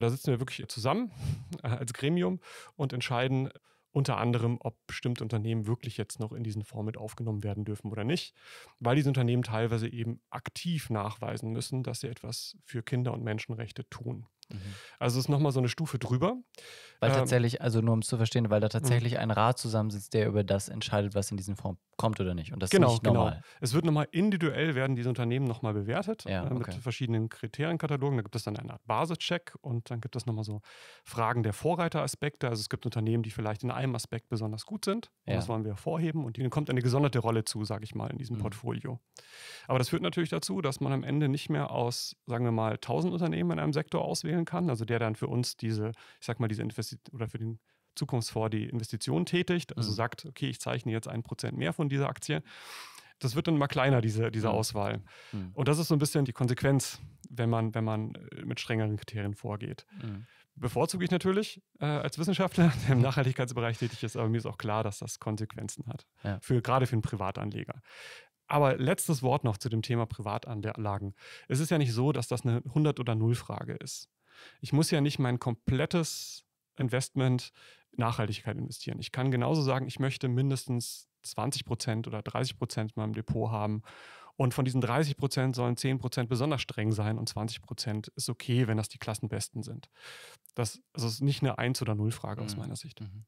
Da sitzen wir wirklich zusammen als Gremium und entscheiden, unter anderem, ob bestimmte Unternehmen wirklich jetzt noch in diesen Fonds mit aufgenommen werden dürfen oder nicht, weil diese Unternehmen teilweise eben aktiv nachweisen müssen, dass sie etwas für Kinder und Menschenrechte tun. Mhm. Also es ist nochmal so eine Stufe drüber. Weil ähm, tatsächlich, also nur um es zu verstehen, weil da tatsächlich mhm. ein Rat zusammensitzt, der über das entscheidet, was in diesen Fonds kommt oder nicht. Und das genau, ist nicht normal. Genau. Es wird nochmal individuell werden diese Unternehmen nochmal bewertet ja, okay. äh, mit verschiedenen Kriterienkatalogen. Da gibt es dann eine Art Basischeck und dann gibt es nochmal so Fragen der Vorreiteraspekte. Also es gibt Unternehmen, die vielleicht in einem Aspekt besonders gut sind. Ja. Das wollen wir hervorheben und denen kommt eine gesonderte Rolle zu, sage ich mal, in diesem mhm. Portfolio. Aber das führt natürlich dazu, dass man am Ende nicht mehr aus, sagen wir mal, 1000 Unternehmen in einem Sektor auswählen entwickeln kann, also der dann für uns diese, ich sag mal, diese Investition oder für den Zukunftsfonds die Investition tätigt, also mhm. sagt, okay, ich zeichne jetzt ein Prozent mehr von dieser Aktie. Das wird dann mal kleiner, diese, diese mhm. Auswahl. Mhm. Und das ist so ein bisschen die Konsequenz, wenn man, wenn man äh, mit strengeren Kriterien vorgeht. Mhm. Bevorzuge ich natürlich äh, als Wissenschaftler, der im Nachhaltigkeitsbereich tätig ist, aber mir ist auch klar, dass das Konsequenzen hat. Ja. Für, gerade für einen Privatanleger. Aber letztes Wort noch zu dem Thema Privatanlagen. Es ist ja nicht so, dass das eine 100- oder 0 frage ist ich muss ja nicht mein komplettes Investment Nachhaltigkeit investieren. Ich kann genauso sagen, ich möchte mindestens 20 Prozent oder 30 Prozent in meinem Depot haben. Und von diesen 30 Prozent sollen 10 Prozent besonders streng sein und 20 Prozent ist okay, wenn das die Klassenbesten sind. Das, das also ist nicht eine Eins- oder Null-Frage mhm. aus meiner Sicht. Mhm.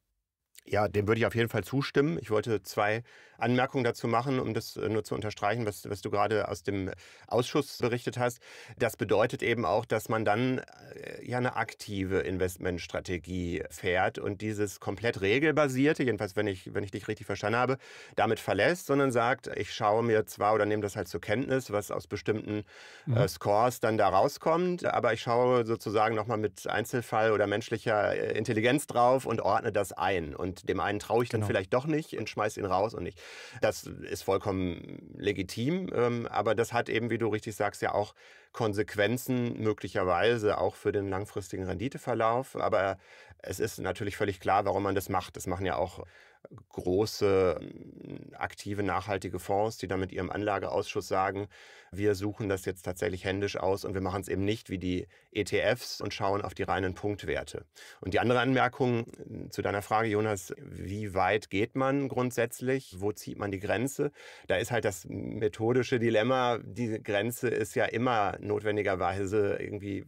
Ja, dem würde ich auf jeden Fall zustimmen. Ich wollte zwei Anmerkungen dazu machen, um das äh, nur zu unterstreichen, was, was du gerade aus dem Ausschuss berichtet hast. Das bedeutet eben auch, dass man dann äh, ja eine aktive Investmentstrategie fährt und dieses komplett regelbasierte, jedenfalls wenn ich, wenn ich dich richtig verstanden habe, damit verlässt, sondern sagt, ich schaue mir zwar oder nehme das halt zur Kenntnis, was aus bestimmten äh, mhm. äh, Scores dann da rauskommt, aber ich schaue sozusagen nochmal mit Einzelfall oder menschlicher Intelligenz drauf und ordne das ein. Und und dem einen traue ich genau. dann vielleicht doch nicht und schmeiße ihn raus und nicht. Das ist vollkommen legitim, ähm, aber das hat eben, wie du richtig sagst, ja auch Konsequenzen möglicherweise auch für den langfristigen Renditeverlauf. Aber es ist natürlich völlig klar, warum man das macht. Das machen ja auch große, mm, aktive, nachhaltige Fonds, die dann mit ihrem Anlageausschuss sagen, wir suchen das jetzt tatsächlich händisch aus und wir machen es eben nicht wie die ETFs und schauen auf die reinen Punktwerte. Und die andere Anmerkung mm, zu deiner Frage, Jonas, wie weit geht man grundsätzlich? Wo zieht man die Grenze? Da ist halt das methodische Dilemma, die Grenze ist ja immer notwendigerweise irgendwie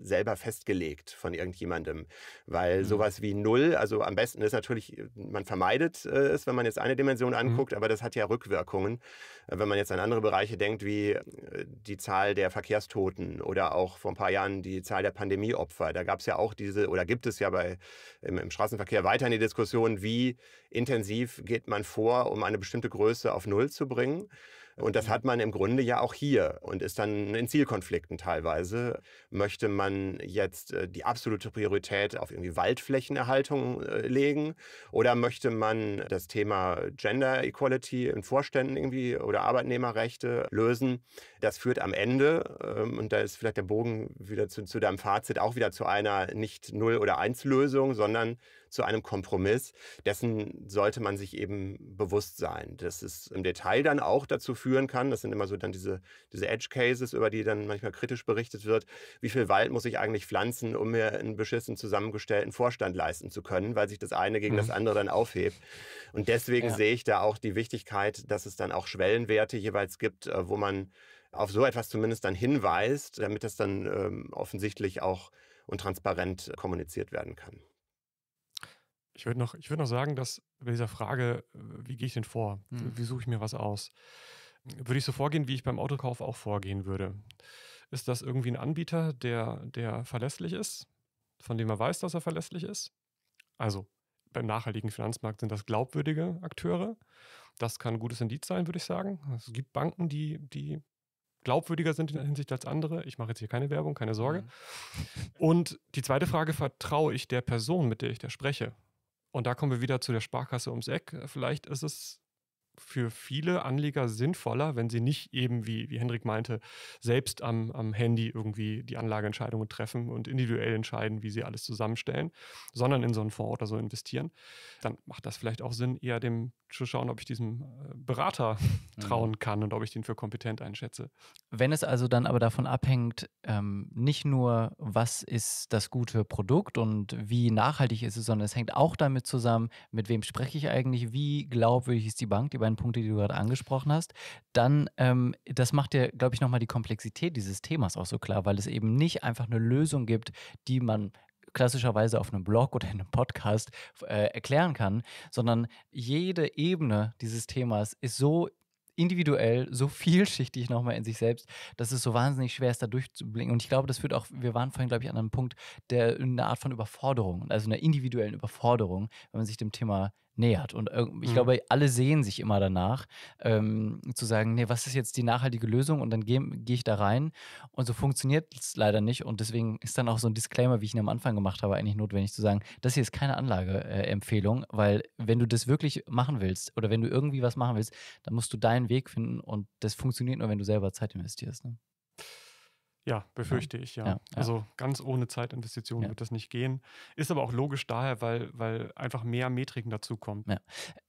selber festgelegt von irgendjemandem, weil mhm. sowas wie Null, also am besten ist natürlich, man man vermeidet es, äh, wenn man jetzt eine Dimension mhm. anguckt, mhm. aber das hat ja Rückwirkungen. Äh, wenn man jetzt an andere Bereiche denkt, wie äh, die Zahl der Verkehrstoten oder auch vor ein paar Jahren die Zahl der Pandemieopfer, da gab es ja auch diese, oder gibt es ja bei, im, im Straßenverkehr weiterhin die Diskussion, wie intensiv geht man vor, um eine bestimmte Größe auf Null zu bringen. Und das hat man im Grunde ja auch hier und ist dann in Zielkonflikten teilweise. Möchte man jetzt äh, die absolute Priorität auf irgendwie Waldflächenerhaltung äh, legen oder möchte man das Thema Gender Equality in Vorständen irgendwie oder Arbeitnehmerrechte lösen? Das führt am Ende, ähm, und da ist vielleicht der Bogen wieder zu, zu deinem Fazit, auch wieder zu einer nicht Null- oder Eins-Lösung, sondern zu einem Kompromiss. Dessen sollte man sich eben bewusst sein. Das ist im Detail dann auch dazu führt, führen kann. Das sind immer so dann diese, diese Edge-Cases, über die dann manchmal kritisch berichtet wird. Wie viel Wald muss ich eigentlich pflanzen, um mir einen beschissen zusammengestellten Vorstand leisten zu können, weil sich das eine gegen mhm. das andere dann aufhebt. Und deswegen ja. sehe ich da auch die Wichtigkeit, dass es dann auch Schwellenwerte jeweils gibt, äh, wo man auf so etwas zumindest dann hinweist, damit das dann ähm, offensichtlich auch und transparent kommuniziert werden kann. Ich würde noch, würd noch sagen, dass bei dieser Frage, äh, wie gehe ich denn vor? Mhm. Wie suche ich mir was aus? würde ich so vorgehen, wie ich beim Autokauf auch vorgehen würde. Ist das irgendwie ein Anbieter, der, der verlässlich ist, von dem man weiß, dass er verlässlich ist? Also beim nachhaltigen Finanzmarkt sind das glaubwürdige Akteure. Das kann ein gutes Indiz sein, würde ich sagen. Es gibt Banken, die, die glaubwürdiger sind in der Hinsicht als andere. Ich mache jetzt hier keine Werbung, keine Sorge. Mhm. Und die zweite Frage, vertraue ich der Person, mit der ich da spreche? Und da kommen wir wieder zu der Sparkasse ums Eck. Vielleicht ist es für viele Anleger sinnvoller, wenn sie nicht eben, wie, wie Hendrik meinte, selbst am, am Handy irgendwie die Anlageentscheidungen treffen und individuell entscheiden, wie sie alles zusammenstellen, sondern in so einen Fonds oder so investieren. Dann macht das vielleicht auch Sinn, eher dem zu schauen, ob ich diesem äh, Berater mhm. trauen kann und ob ich den für kompetent einschätze. Wenn es also dann aber davon abhängt, ähm, nicht nur, was ist das gute Produkt und wie nachhaltig ist es, sondern es hängt auch damit zusammen, mit wem spreche ich eigentlich, wie glaubwürdig ist die Bank, die bei beiden Punkte, die du gerade angesprochen hast, dann ähm, das macht ja, glaube ich, nochmal die Komplexität dieses Themas auch so klar, weil es eben nicht einfach eine Lösung gibt, die man klassischerweise auf einem Blog oder in einem Podcast äh, erklären kann, sondern jede Ebene dieses Themas ist so individuell, so vielschichtig nochmal in sich selbst, dass es so wahnsinnig schwer ist, da durchzublicken. Und ich glaube, das führt auch, wir waren vorhin, glaube ich, an einem Punkt der eine Art von Überforderung, also einer individuellen Überforderung, wenn man sich dem Thema nähert. Und ich mhm. glaube, alle sehen sich immer danach, ähm, zu sagen, nee, was ist jetzt die nachhaltige Lösung? Und dann gehe geh ich da rein. Und so funktioniert es leider nicht. Und deswegen ist dann auch so ein Disclaimer, wie ich ihn am Anfang gemacht habe, eigentlich notwendig zu sagen, das hier ist keine Anlageempfehlung, äh, weil wenn du das wirklich machen willst oder wenn du irgendwie was machen willst, dann musst du deinen Weg finden. Und das funktioniert nur, wenn du selber Zeit investierst. Ne? Ja, befürchte ja. ich, ja. ja. Also ganz ohne Zeitinvestition wird das nicht gehen. Ist aber auch logisch daher, weil, weil einfach mehr Metriken dazukommen. Ja.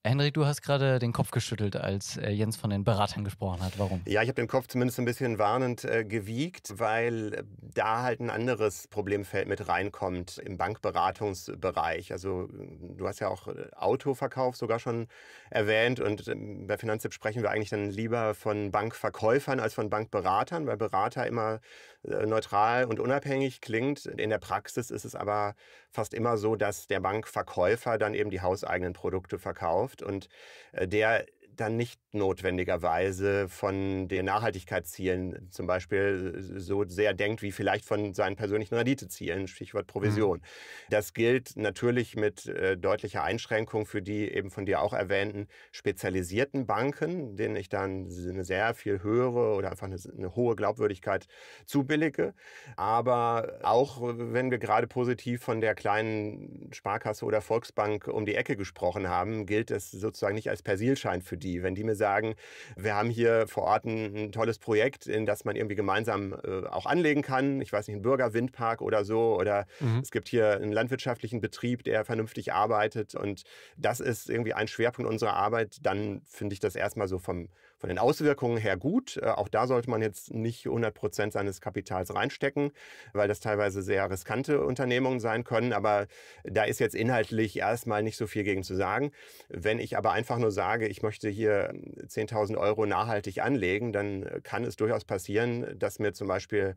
Henrik, du hast gerade den Kopf geschüttelt, als äh, Jens von den Beratern gesprochen hat. Warum? Ja, ich habe den Kopf zumindest ein bisschen warnend äh, gewiegt, weil äh, da halt ein anderes Problemfeld mit reinkommt im Bankberatungsbereich. Also du hast ja auch äh, Autoverkauf sogar schon erwähnt und ähm, bei Finanztipp sprechen wir eigentlich dann lieber von Bankverkäufern als von Bankberatern, weil Berater immer äh, neutral und unabhängig klingt. In der Praxis ist es aber fast immer so, dass der Bankverkäufer dann eben die hauseigenen Produkte verkauft und äh, der dann nicht notwendigerweise von den Nachhaltigkeitszielen zum Beispiel äh, so sehr denkt wie vielleicht von seinen persönlichen Renditezielen, Stichwort mhm. Provision. Mhm. Das gilt natürlich mit äh, deutlicher Einschränkung für die eben von dir auch erwähnten spezialisierten Banken, denen ich dann eine sehr viel höhere oder einfach eine, eine hohe Glaubwürdigkeit zubillige. Aber auch äh, wenn wir gerade positiv von der kleinen Sparkasse oder Volksbank um die Ecke gesprochen haben, gilt es sozusagen nicht als Persilschein für die. Wenn die mir sagen, wir haben hier vor Ort ein, ein tolles Projekt, in das man irgendwie gemeinsam äh, auch anlegen kann. Ich weiß nicht, ein Bürgerwindpark oder so. Oder mhm. es gibt hier einen landwirtschaftlichen Betrieb, der vernünftig arbeitet. Und das ist irgendwie ein Schwerpunkt unserer Arbeit. Dann finde ich das erstmal so vom von den Auswirkungen her gut. Äh, auch da sollte man jetzt nicht 100 Prozent seines Kapitals reinstecken, weil das teilweise sehr riskante Unternehmungen sein können. Aber da ist jetzt inhaltlich erstmal nicht so viel gegen zu sagen. Wenn ich aber einfach nur sage, ich möchte hier 10.000 äh, Euro nachhaltig anlegen, dann äh, kann es durchaus passieren, dass mir zum Beispiel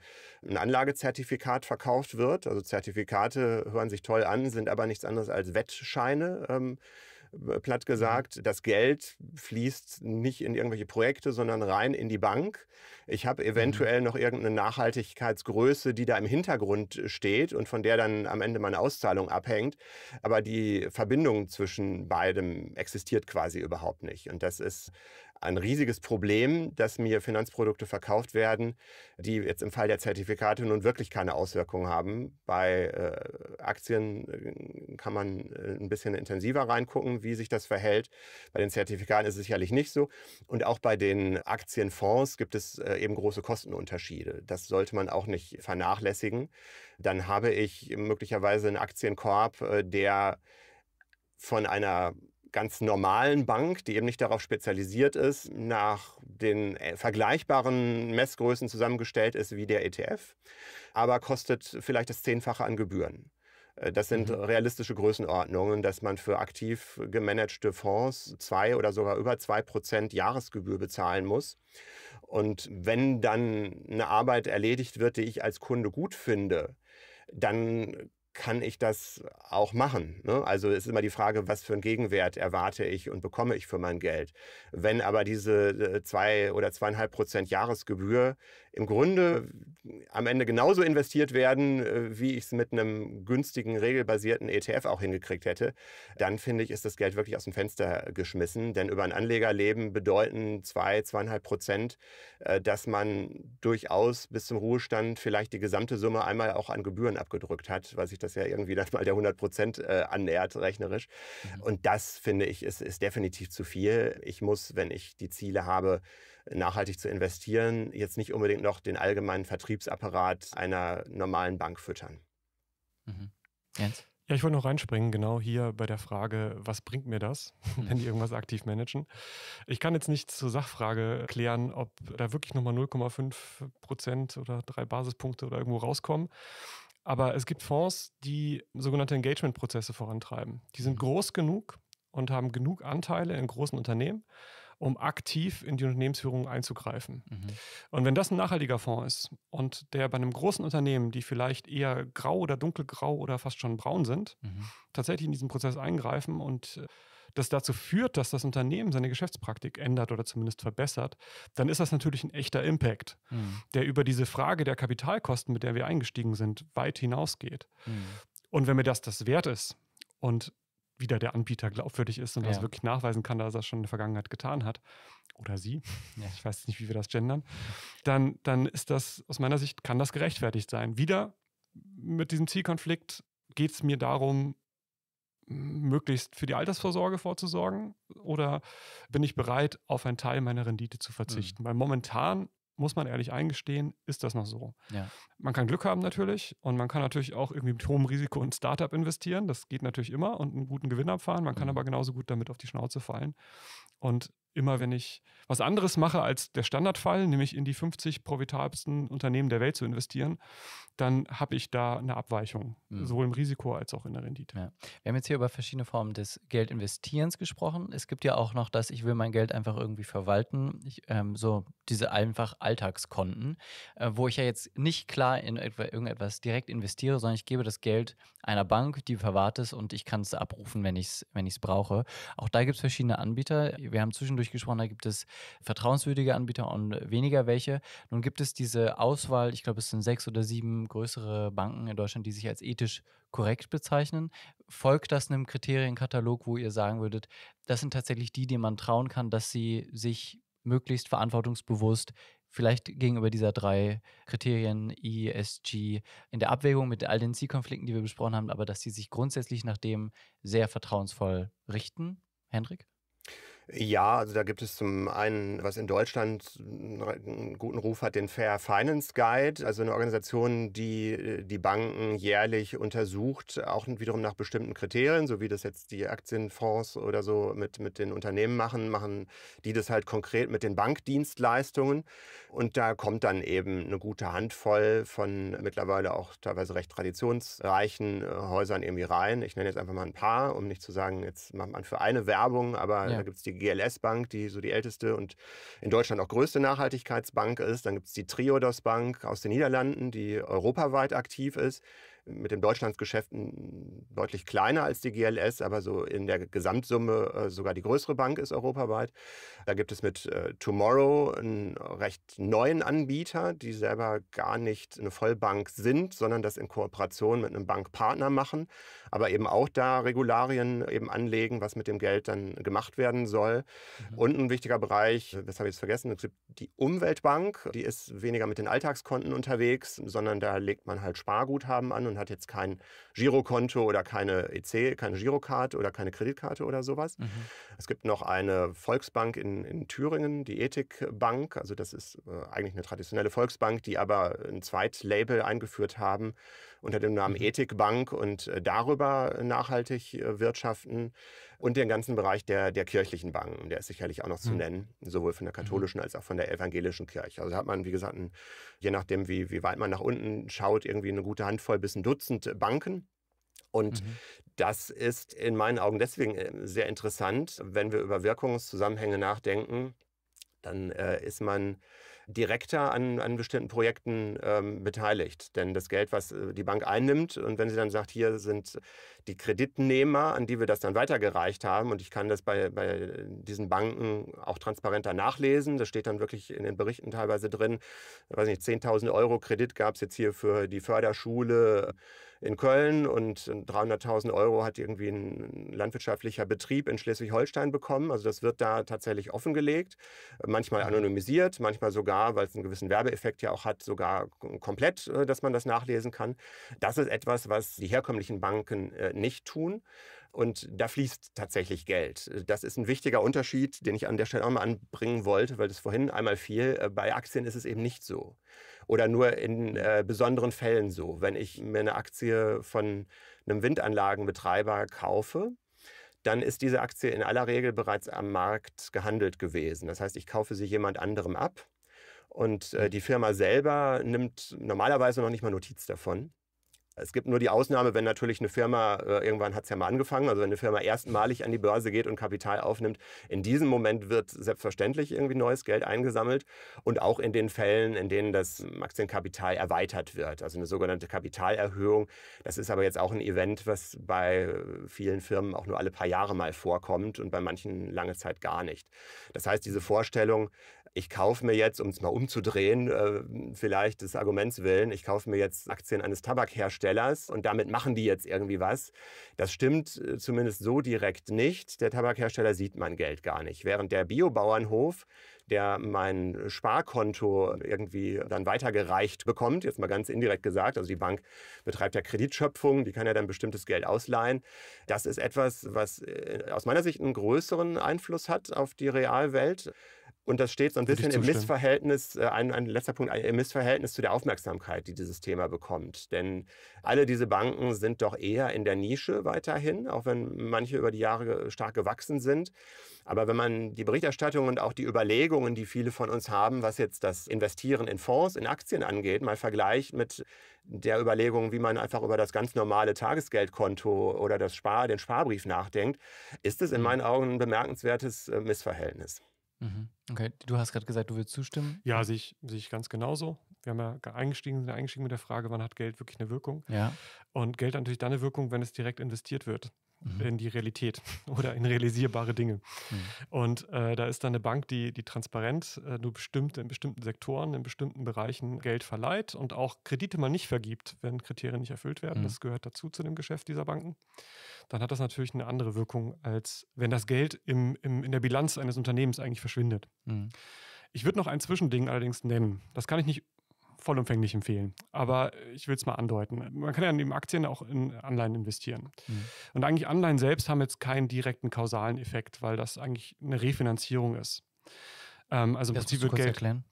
ein Anlagezertifikat verkauft wird. Also Zertifikate hören sich toll an, sind aber nichts anderes als Wettscheine. Ähm, platt mhm. gesagt, das Geld fließt nicht in irgendwelche Projekte, sondern rein in die Bank. Ich habe mhm. eventuell mhm. noch irgendeine Nachhaltigkeitsgröße, die da im Hintergrund steht und von der dann am Ende meine Auszahlung abhängt. Aber die Verbindung zwischen beidem existiert quasi überhaupt nicht. Und das ist ein riesiges Problem, dass mir Finanzprodukte verkauft werden, die jetzt im Fall der Zertifikate nun wirklich keine Auswirkungen haben. Bei äh, Aktien äh, kann man äh, ein bisschen intensiver reingucken, wie sich das verhält. Bei den Zertifikaten ist es sicherlich nicht so. Und auch bei den Aktienfonds gibt es äh, eben große Kostenunterschiede. Das sollte man auch nicht vernachlässigen. Dann habe ich möglicherweise einen Aktienkorb, äh, der von einer ganz normalen Bank, die eben nicht darauf spezialisiert ist, nach den äh, vergleichbaren Messgrößen zusammengestellt ist wie der ETF, aber kostet vielleicht das Zehnfache an Gebühren. Äh, das sind mhm. realistische Größenordnungen, dass man für aktiv gemanagte Fonds zwei oder sogar über zwei Prozent Jahresgebühr bezahlen muss. Und wenn dann eine Arbeit erledigt wird, die ich als Kunde gut finde, dann kann ich das auch machen? Ne? Also es ist immer die Frage, was für einen Gegenwert erwarte ich und bekomme ich für mein Geld. Wenn aber diese äh, zwei oder zweieinhalb Prozent Jahresgebühr im Grunde am Ende genauso investiert werden, äh, wie ich es mit einem günstigen, regelbasierten ETF auch hingekriegt hätte, dann finde ich, ist das Geld wirklich aus dem Fenster geschmissen. Denn über ein Anlegerleben bedeuten zwei, zweieinhalb Prozent, äh, dass man durchaus bis zum Ruhestand vielleicht die gesamte Summe einmal auch an Gebühren abgedrückt hat, weil sich das ja irgendwie dann mal der 100 Prozent äh, annähert, rechnerisch. Mhm. Und das, finde ich, ist, ist definitiv zu viel. Ich muss, wenn ich die Ziele habe, nachhaltig zu investieren, jetzt nicht unbedingt noch den allgemeinen Vertriebsapparat einer normalen Bank füttern. Mhm. Jens? Ja, ich wollte noch reinspringen, genau hier bei der Frage, was bringt mir das, mhm. wenn die irgendwas aktiv managen? Ich kann jetzt nicht zur Sachfrage klären, ob da wirklich nochmal 0,5 Prozent oder drei Basispunkte oder irgendwo rauskommen. Aber es gibt Fonds, die sogenannte Engagement-Prozesse vorantreiben. Die sind mhm. groß genug und haben genug Anteile in großen Unternehmen, um aktiv in die Unternehmensführung einzugreifen. Mhm. Und wenn das ein nachhaltiger Fonds ist und der bei einem großen Unternehmen, die vielleicht eher grau oder dunkelgrau oder fast schon braun sind, mhm. tatsächlich in diesen Prozess eingreifen und äh, das dazu führt, dass das Unternehmen seine Geschäftspraktik ändert oder zumindest verbessert, dann ist das natürlich ein echter Impact, mhm. der über diese Frage der Kapitalkosten, mit der wir eingestiegen sind, weit hinausgeht. Mhm. Und wenn mir das das wert ist und wieder der Anbieter glaubwürdig ist und ja. das wirklich nachweisen kann, dass er das schon in der Vergangenheit getan hat oder sie, ja. ich weiß nicht, wie wir das gendern, dann, dann ist das, aus meiner Sicht, kann das gerechtfertigt sein. Wieder mit diesem Zielkonflikt geht es mir darum, möglichst für die Altersvorsorge vorzusorgen oder bin ich bereit, auf einen Teil meiner Rendite zu verzichten? Mhm. Weil momentan muss man ehrlich eingestehen, ist das noch so. Ja. Man kann Glück haben natürlich und man kann natürlich auch irgendwie mit hohem Risiko in Startup investieren. Das geht natürlich immer und einen guten Gewinn abfahren. Man kann mhm. aber genauso gut damit auf die Schnauze fallen. Und immer wenn ich was anderes mache als der Standardfall, nämlich in die 50 profitabelsten Unternehmen der Welt zu investieren, dann habe ich da eine Abweichung, mhm. sowohl im Risiko als auch in der Rendite. Ja. Wir haben jetzt hier über verschiedene Formen des Geldinvestierens gesprochen. Es gibt ja auch noch das, ich will mein Geld einfach irgendwie verwalten, ich, ähm, so diese einfach Alltagskonten, äh, wo ich ja jetzt nicht klar in irgendetwas direkt investiere, sondern ich gebe das Geld einer Bank, die verwahrt es und ich kann es abrufen, wenn ich es wenn brauche. Auch da gibt es verschiedene Anbieter. Wir haben zwischendurch durchgesprochen, da gibt es vertrauenswürdige Anbieter und weniger welche. Nun gibt es diese Auswahl, ich glaube, es sind sechs oder sieben größere Banken in Deutschland, die sich als ethisch korrekt bezeichnen. Folgt das einem Kriterienkatalog, wo ihr sagen würdet, das sind tatsächlich die, denen man trauen kann, dass sie sich möglichst verantwortungsbewusst vielleicht gegenüber dieser drei Kriterien ESG in der Abwägung mit all den Zielkonflikten, die wir besprochen haben, aber dass sie sich grundsätzlich nach dem sehr vertrauensvoll richten? Hendrik? Ja, also da gibt es zum einen, was in Deutschland einen guten Ruf hat, den Fair Finance Guide, also eine Organisation, die äh, die Banken jährlich untersucht, auch wiederum nach bestimmten Kriterien, so wie das jetzt die Aktienfonds oder so mit, mit den Unternehmen machen, machen die das halt konkret mit den Bankdienstleistungen. Und da kommt dann eben eine gute Handvoll von mittlerweile auch teilweise recht traditionsreichen äh, Häusern irgendwie rein. Ich nenne jetzt einfach mal ein paar, um nicht zu sagen, jetzt macht man für eine Werbung, aber ja. da gibt es die GLS Bank, die so die älteste und in Deutschland auch größte Nachhaltigkeitsbank ist. Dann gibt es die Triodos Bank aus den Niederlanden, die europaweit aktiv ist, mit dem Deutschlandsgeschäft deutlich kleiner als die GLS, aber so in der Gesamtsumme äh, sogar die größere Bank ist europaweit. Da gibt es mit äh, Tomorrow einen recht neuen Anbieter, die selber gar nicht eine Vollbank sind, sondern das in Kooperation mit einem Bankpartner machen aber eben auch da Regularien eben anlegen, was mit dem Geld dann gemacht werden soll. Mhm. Und ein wichtiger Bereich, das habe ich jetzt vergessen, es gibt die Umweltbank, die ist weniger mit den Alltagskonten unterwegs, sondern da legt man halt Sparguthaben an und hat jetzt kein Girokonto oder keine EC, keine Girokarte oder keine Kreditkarte oder sowas. Mhm. Es gibt noch eine Volksbank in, in Thüringen, die Ethikbank. Also das ist äh, eigentlich eine traditionelle Volksbank, die aber ein Zweitlabel eingeführt haben unter dem Namen mhm. Ethikbank und äh, darüber äh, nachhaltig äh, wirtschaften und den ganzen Bereich der, der kirchlichen Banken, der ist sicherlich auch noch zu mhm. nennen, sowohl von der mhm. katholischen als auch von der evangelischen Kirche. Also hat man, wie gesagt, ein, je nachdem, wie, wie weit man nach unten schaut, irgendwie eine gute Handvoll bis ein Dutzend Banken. Und mhm. das ist in meinen Augen deswegen sehr interessant, wenn wir über Wirkungszusammenhänge nachdenken, dann äh, ist man direkter an, an bestimmten Projekten ähm, beteiligt. Denn das Geld, was äh, die Bank einnimmt und wenn sie dann sagt, hier sind die Kreditnehmer, an die wir das dann weitergereicht haben und ich kann das bei, bei diesen Banken auch transparenter nachlesen, das steht dann wirklich in den Berichten teilweise drin, ich weiß nicht, 10.000 Euro Kredit gab es jetzt hier für die Förderschule, in Köln und 300.000 Euro hat irgendwie ein landwirtschaftlicher Betrieb in Schleswig-Holstein bekommen. Also das wird da tatsächlich offengelegt, manchmal anonymisiert, manchmal sogar, weil es einen gewissen Werbeeffekt ja auch hat, sogar komplett, äh, dass man das nachlesen kann. Das ist etwas, was die herkömmlichen Banken äh, nicht tun. Und da fließt tatsächlich Geld. Das ist ein wichtiger Unterschied, den ich an der Stelle auch mal anbringen wollte, weil das vorhin einmal fiel. Äh, bei Aktien ist es eben nicht so. Oder nur in mhm. äh, besonderen Fällen so. Wenn ich mir eine Aktie von einem Windanlagenbetreiber kaufe, dann ist diese Aktie in aller Regel bereits am Markt gehandelt gewesen. Das heißt, ich kaufe sie jemand anderem ab und äh, mhm. die Firma selber nimmt normalerweise noch nicht mal Notiz davon. Es gibt nur die Ausnahme, wenn natürlich eine Firma, äh, irgendwann hat es ja mal angefangen, also wenn eine Firma erstmalig an die Börse geht und Kapital aufnimmt, in diesem Moment wird selbstverständlich irgendwie neues Geld eingesammelt und auch in den Fällen, in denen das Aktienkapital erweitert wird, also eine sogenannte Kapitalerhöhung. Das ist aber jetzt auch ein Event, was bei vielen Firmen auch nur alle paar Jahre mal vorkommt und bei manchen lange Zeit gar nicht. Das heißt, diese Vorstellung, ich kaufe mir jetzt, um es mal umzudrehen, äh, vielleicht des Arguments willen, ich kaufe mir jetzt Aktien eines Tabakherstellers und damit machen die jetzt irgendwie was. Das stimmt äh, zumindest so direkt nicht. Der Tabakhersteller sieht mein Geld gar nicht. Während der Biobauernhof der mein Sparkonto irgendwie dann weitergereicht bekommt, jetzt mal ganz indirekt gesagt, also die Bank betreibt ja Kreditschöpfung, die kann ja dann bestimmtes Geld ausleihen. Das ist etwas, was äh, aus meiner Sicht einen größeren Einfluss hat auf die Realwelt. Und das steht so ein bisschen im Missverhältnis, äh, ein, ein letzter Punkt, äh, im Missverhältnis zu der Aufmerksamkeit, die dieses Thema bekommt. Denn alle diese Banken sind doch eher in der Nische weiterhin, auch wenn manche über die Jahre stark gewachsen sind. Aber wenn man die Berichterstattung und auch die Überlegung Erwartungen, die viele von uns haben, was jetzt das Investieren in Fonds, in Aktien angeht, mal vergleicht mit der Überlegung, wie man einfach über das ganz normale Tagesgeldkonto oder das Spar, den Sparbrief nachdenkt, ist es in mhm. meinen Augen ein bemerkenswertes äh, Missverhältnis. Mhm. Okay, du hast gerade gesagt, du willst zustimmen. Ja, sehe ich, sehe ich ganz genauso. Wir haben ja eingestiegen, eingestiegen mit der Frage, wann hat Geld wirklich eine Wirkung? Ja. Und Geld hat natürlich dann eine Wirkung, wenn es direkt investiert wird mhm. in die Realität oder in realisierbare Dinge. Mhm. Und äh, da ist dann eine Bank, die, die transparent äh, nur bestimmte, in bestimmten Sektoren, in bestimmten Bereichen Geld verleiht und auch Kredite mal nicht vergibt, wenn Kriterien nicht erfüllt werden. Mhm. Das gehört dazu zu dem Geschäft dieser Banken. Dann hat das natürlich eine andere Wirkung, als wenn das Geld im, im, in der Bilanz eines Unternehmens eigentlich verschwindet. Mhm. Ich würde noch ein Zwischending allerdings nennen. Das kann ich nicht vollumfänglich empfehlen, aber ich will es mal andeuten. Man kann ja neben Aktien auch in Anleihen investieren. Mhm. Und eigentlich Anleihen selbst haben jetzt keinen direkten kausalen Effekt, weil das eigentlich eine Refinanzierung ist. Ähm, also im das Prinzip wird Geld. Erklären.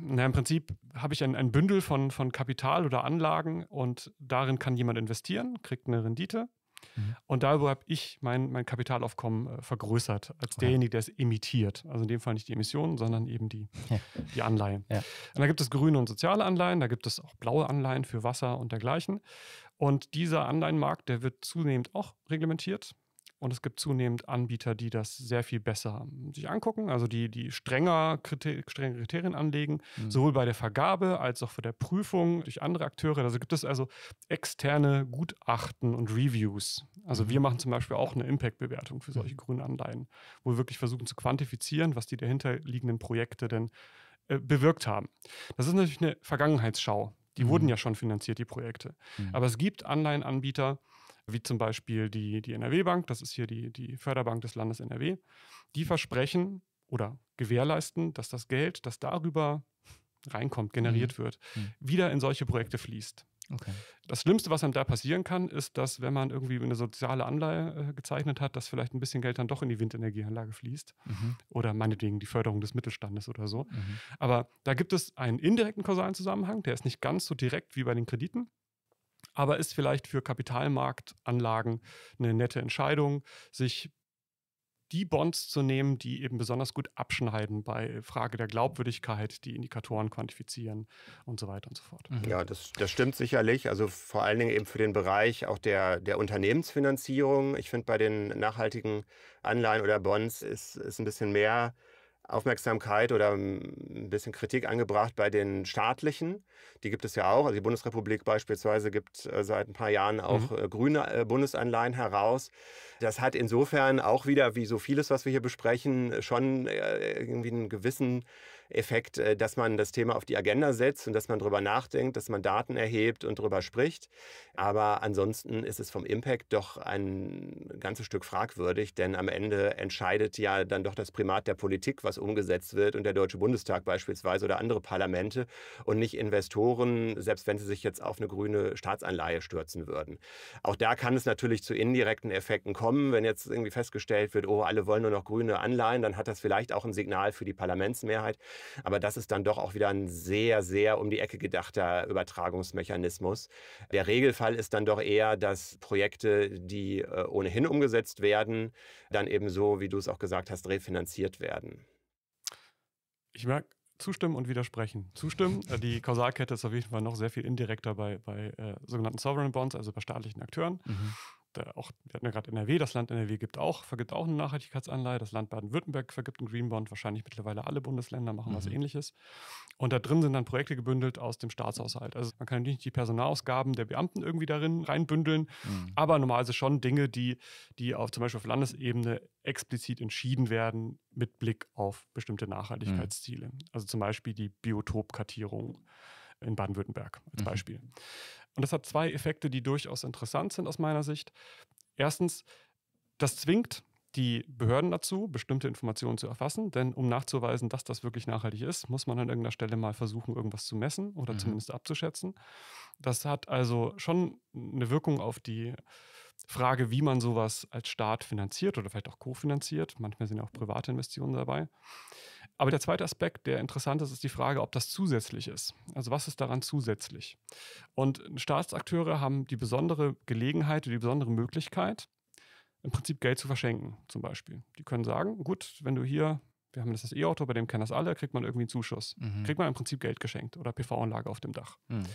Na, Im Prinzip habe ich ein, ein Bündel von, von Kapital oder Anlagen und darin kann jemand investieren, kriegt eine Rendite Mhm. Und darüber habe ich mein, mein Kapitalaufkommen äh, vergrößert, als okay. derjenige, der es emittiert. Also in dem Fall nicht die Emissionen, sondern eben die, ja. die Anleihen. Ja. Und da gibt es grüne und soziale Anleihen, da gibt es auch blaue Anleihen für Wasser und dergleichen. Und dieser Anleihenmarkt, der wird zunehmend auch reglementiert. Und es gibt zunehmend Anbieter, die das sehr viel besser ähm, sich angucken, also die, die strenger Kriter strenge Kriterien anlegen, mhm. sowohl bei der Vergabe als auch für der Prüfung durch andere Akteure. Also gibt es also externe Gutachten und Reviews. Also wir mhm. machen zum Beispiel auch eine Impact-Bewertung für solche mhm. grünen Anleihen, wo wir wirklich versuchen zu quantifizieren, was die dahinterliegenden Projekte denn äh, bewirkt haben. Das ist natürlich eine Vergangenheitsschau. Die mhm. wurden ja schon finanziert, die Projekte. Mhm. Aber es gibt Anleihenanbieter, wie zum Beispiel die, die NRW-Bank, das ist hier die, die Förderbank des Landes NRW, die versprechen oder gewährleisten, dass das Geld, das darüber reinkommt, mhm. generiert mhm. wird, mhm. wieder in solche Projekte fließt. Okay. Das Schlimmste, was einem da passieren kann, ist, dass wenn man irgendwie eine soziale Anleihe äh, gezeichnet hat, dass vielleicht ein bisschen Geld dann doch in die Windenergieanlage fließt mhm. oder meinetwegen die Förderung des Mittelstandes oder so. Mhm. Aber da gibt es einen indirekten kausalen Zusammenhang, der ist nicht ganz so direkt wie bei den Krediten, aber ist vielleicht für Kapitalmarktanlagen eine nette Entscheidung, sich die Bonds zu nehmen, die eben besonders gut abschneiden bei Frage der Glaubwürdigkeit, die Indikatoren quantifizieren und so weiter und so fort. Mhm. Ja, das, das stimmt sicherlich. Also vor allen Dingen eben für den Bereich auch der, der Unternehmensfinanzierung. Ich finde, bei den nachhaltigen Anleihen oder Bonds ist, ist ein bisschen mehr Aufmerksamkeit oder ähm, ein bisschen Kritik angebracht bei den staatlichen. Die gibt es ja auch. Also die Bundesrepublik beispielsweise gibt äh, seit ein paar Jahren auch mhm. Äh, grüne äh, Bundesanleihen heraus. Das hat insofern auch wieder, wie so vieles, was wir hier besprechen, schon irgendwie einen gewissen Effekt, äh, dass man das Thema auf die Agenda setzt und dass man darüber nachdenkt, dass man Daten erhebt und darüber spricht. Aber ansonsten ist es vom Impact doch ein ganzes Stück fragwürdig, denn am Ende entscheidet ja dann doch das Primat der Politik, was umgesetzt wird und der Deutsche Bundestag beispielsweise oder andere Parlamente und nicht Investoren, selbst wenn sie sich jetzt auf eine grüne Staatsanleihe stürzen würden. Auch da kann es natürlich zu indirekten Effekten kommen, wenn jetzt irgendwie festgestellt wird, oh, alle wollen nur noch grüne Anleihen, dann hat das vielleicht auch ein Signal für die Parlamentsmehrheit. Aber das ist dann doch auch wieder ein sehr, sehr um die Ecke gedachter Übertragungsmechanismus. Der Regelfall ist dann doch eher, dass Projekte, die äh, ohnehin umgesetzt werden, dann eben so, wie du es auch gesagt hast, refinanziert werden. Ich merke, zustimmen und widersprechen. Zustimmen, äh, die Kausalkette ist auf jeden Fall noch sehr viel indirekter bei, bei äh, sogenannten Sovereign Bonds, also bei staatlichen Akteuren. Mhm. Äh, auch, wir hatten ja gerade NRW, das Land NRW gibt auch, vergibt auch eine Nachhaltigkeitsanleihe, das Land Baden-Württemberg vergibt einen Green Bond, wahrscheinlich mittlerweile alle Bundesländer machen mhm. was ähnliches. Und da drin sind dann Projekte gebündelt aus dem Staatshaushalt. Also man kann natürlich nicht die Personalausgaben der Beamten irgendwie darin reinbündeln, mhm. aber normal sind schon Dinge, die, die auf zum Beispiel auf Landesebene explizit entschieden werden mit Blick auf bestimmte Nachhaltigkeitsziele. Mhm. Also zum Beispiel die Biotopkartierung in Baden-Württemberg als mhm. Beispiel. Mhm. Und das hat zwei Effekte, die durchaus interessant sind aus meiner Sicht. Erstens, das zwingt die Behörden dazu, bestimmte Informationen zu erfassen, denn um nachzuweisen, dass das wirklich nachhaltig ist, muss man an irgendeiner Stelle mal versuchen, irgendwas zu messen oder mhm. zumindest abzuschätzen. Das hat also schon eine Wirkung auf die Frage, wie man sowas als Staat finanziert oder vielleicht auch kofinanziert. Manchmal sind ja auch private Investitionen dabei. Aber der zweite Aspekt, der interessant ist, ist die Frage, ob das zusätzlich ist. Also was ist daran zusätzlich? Und Staatsakteure haben die besondere Gelegenheit, die besondere Möglichkeit, im Prinzip Geld zu verschenken, zum Beispiel. Die können sagen, gut, wenn du hier, wir haben das als E-Auto, bei dem kennen das alle, kriegt man irgendwie einen Zuschuss. Mhm. Kriegt man im Prinzip Geld geschenkt oder PV-Anlage auf dem Dach. Mhm.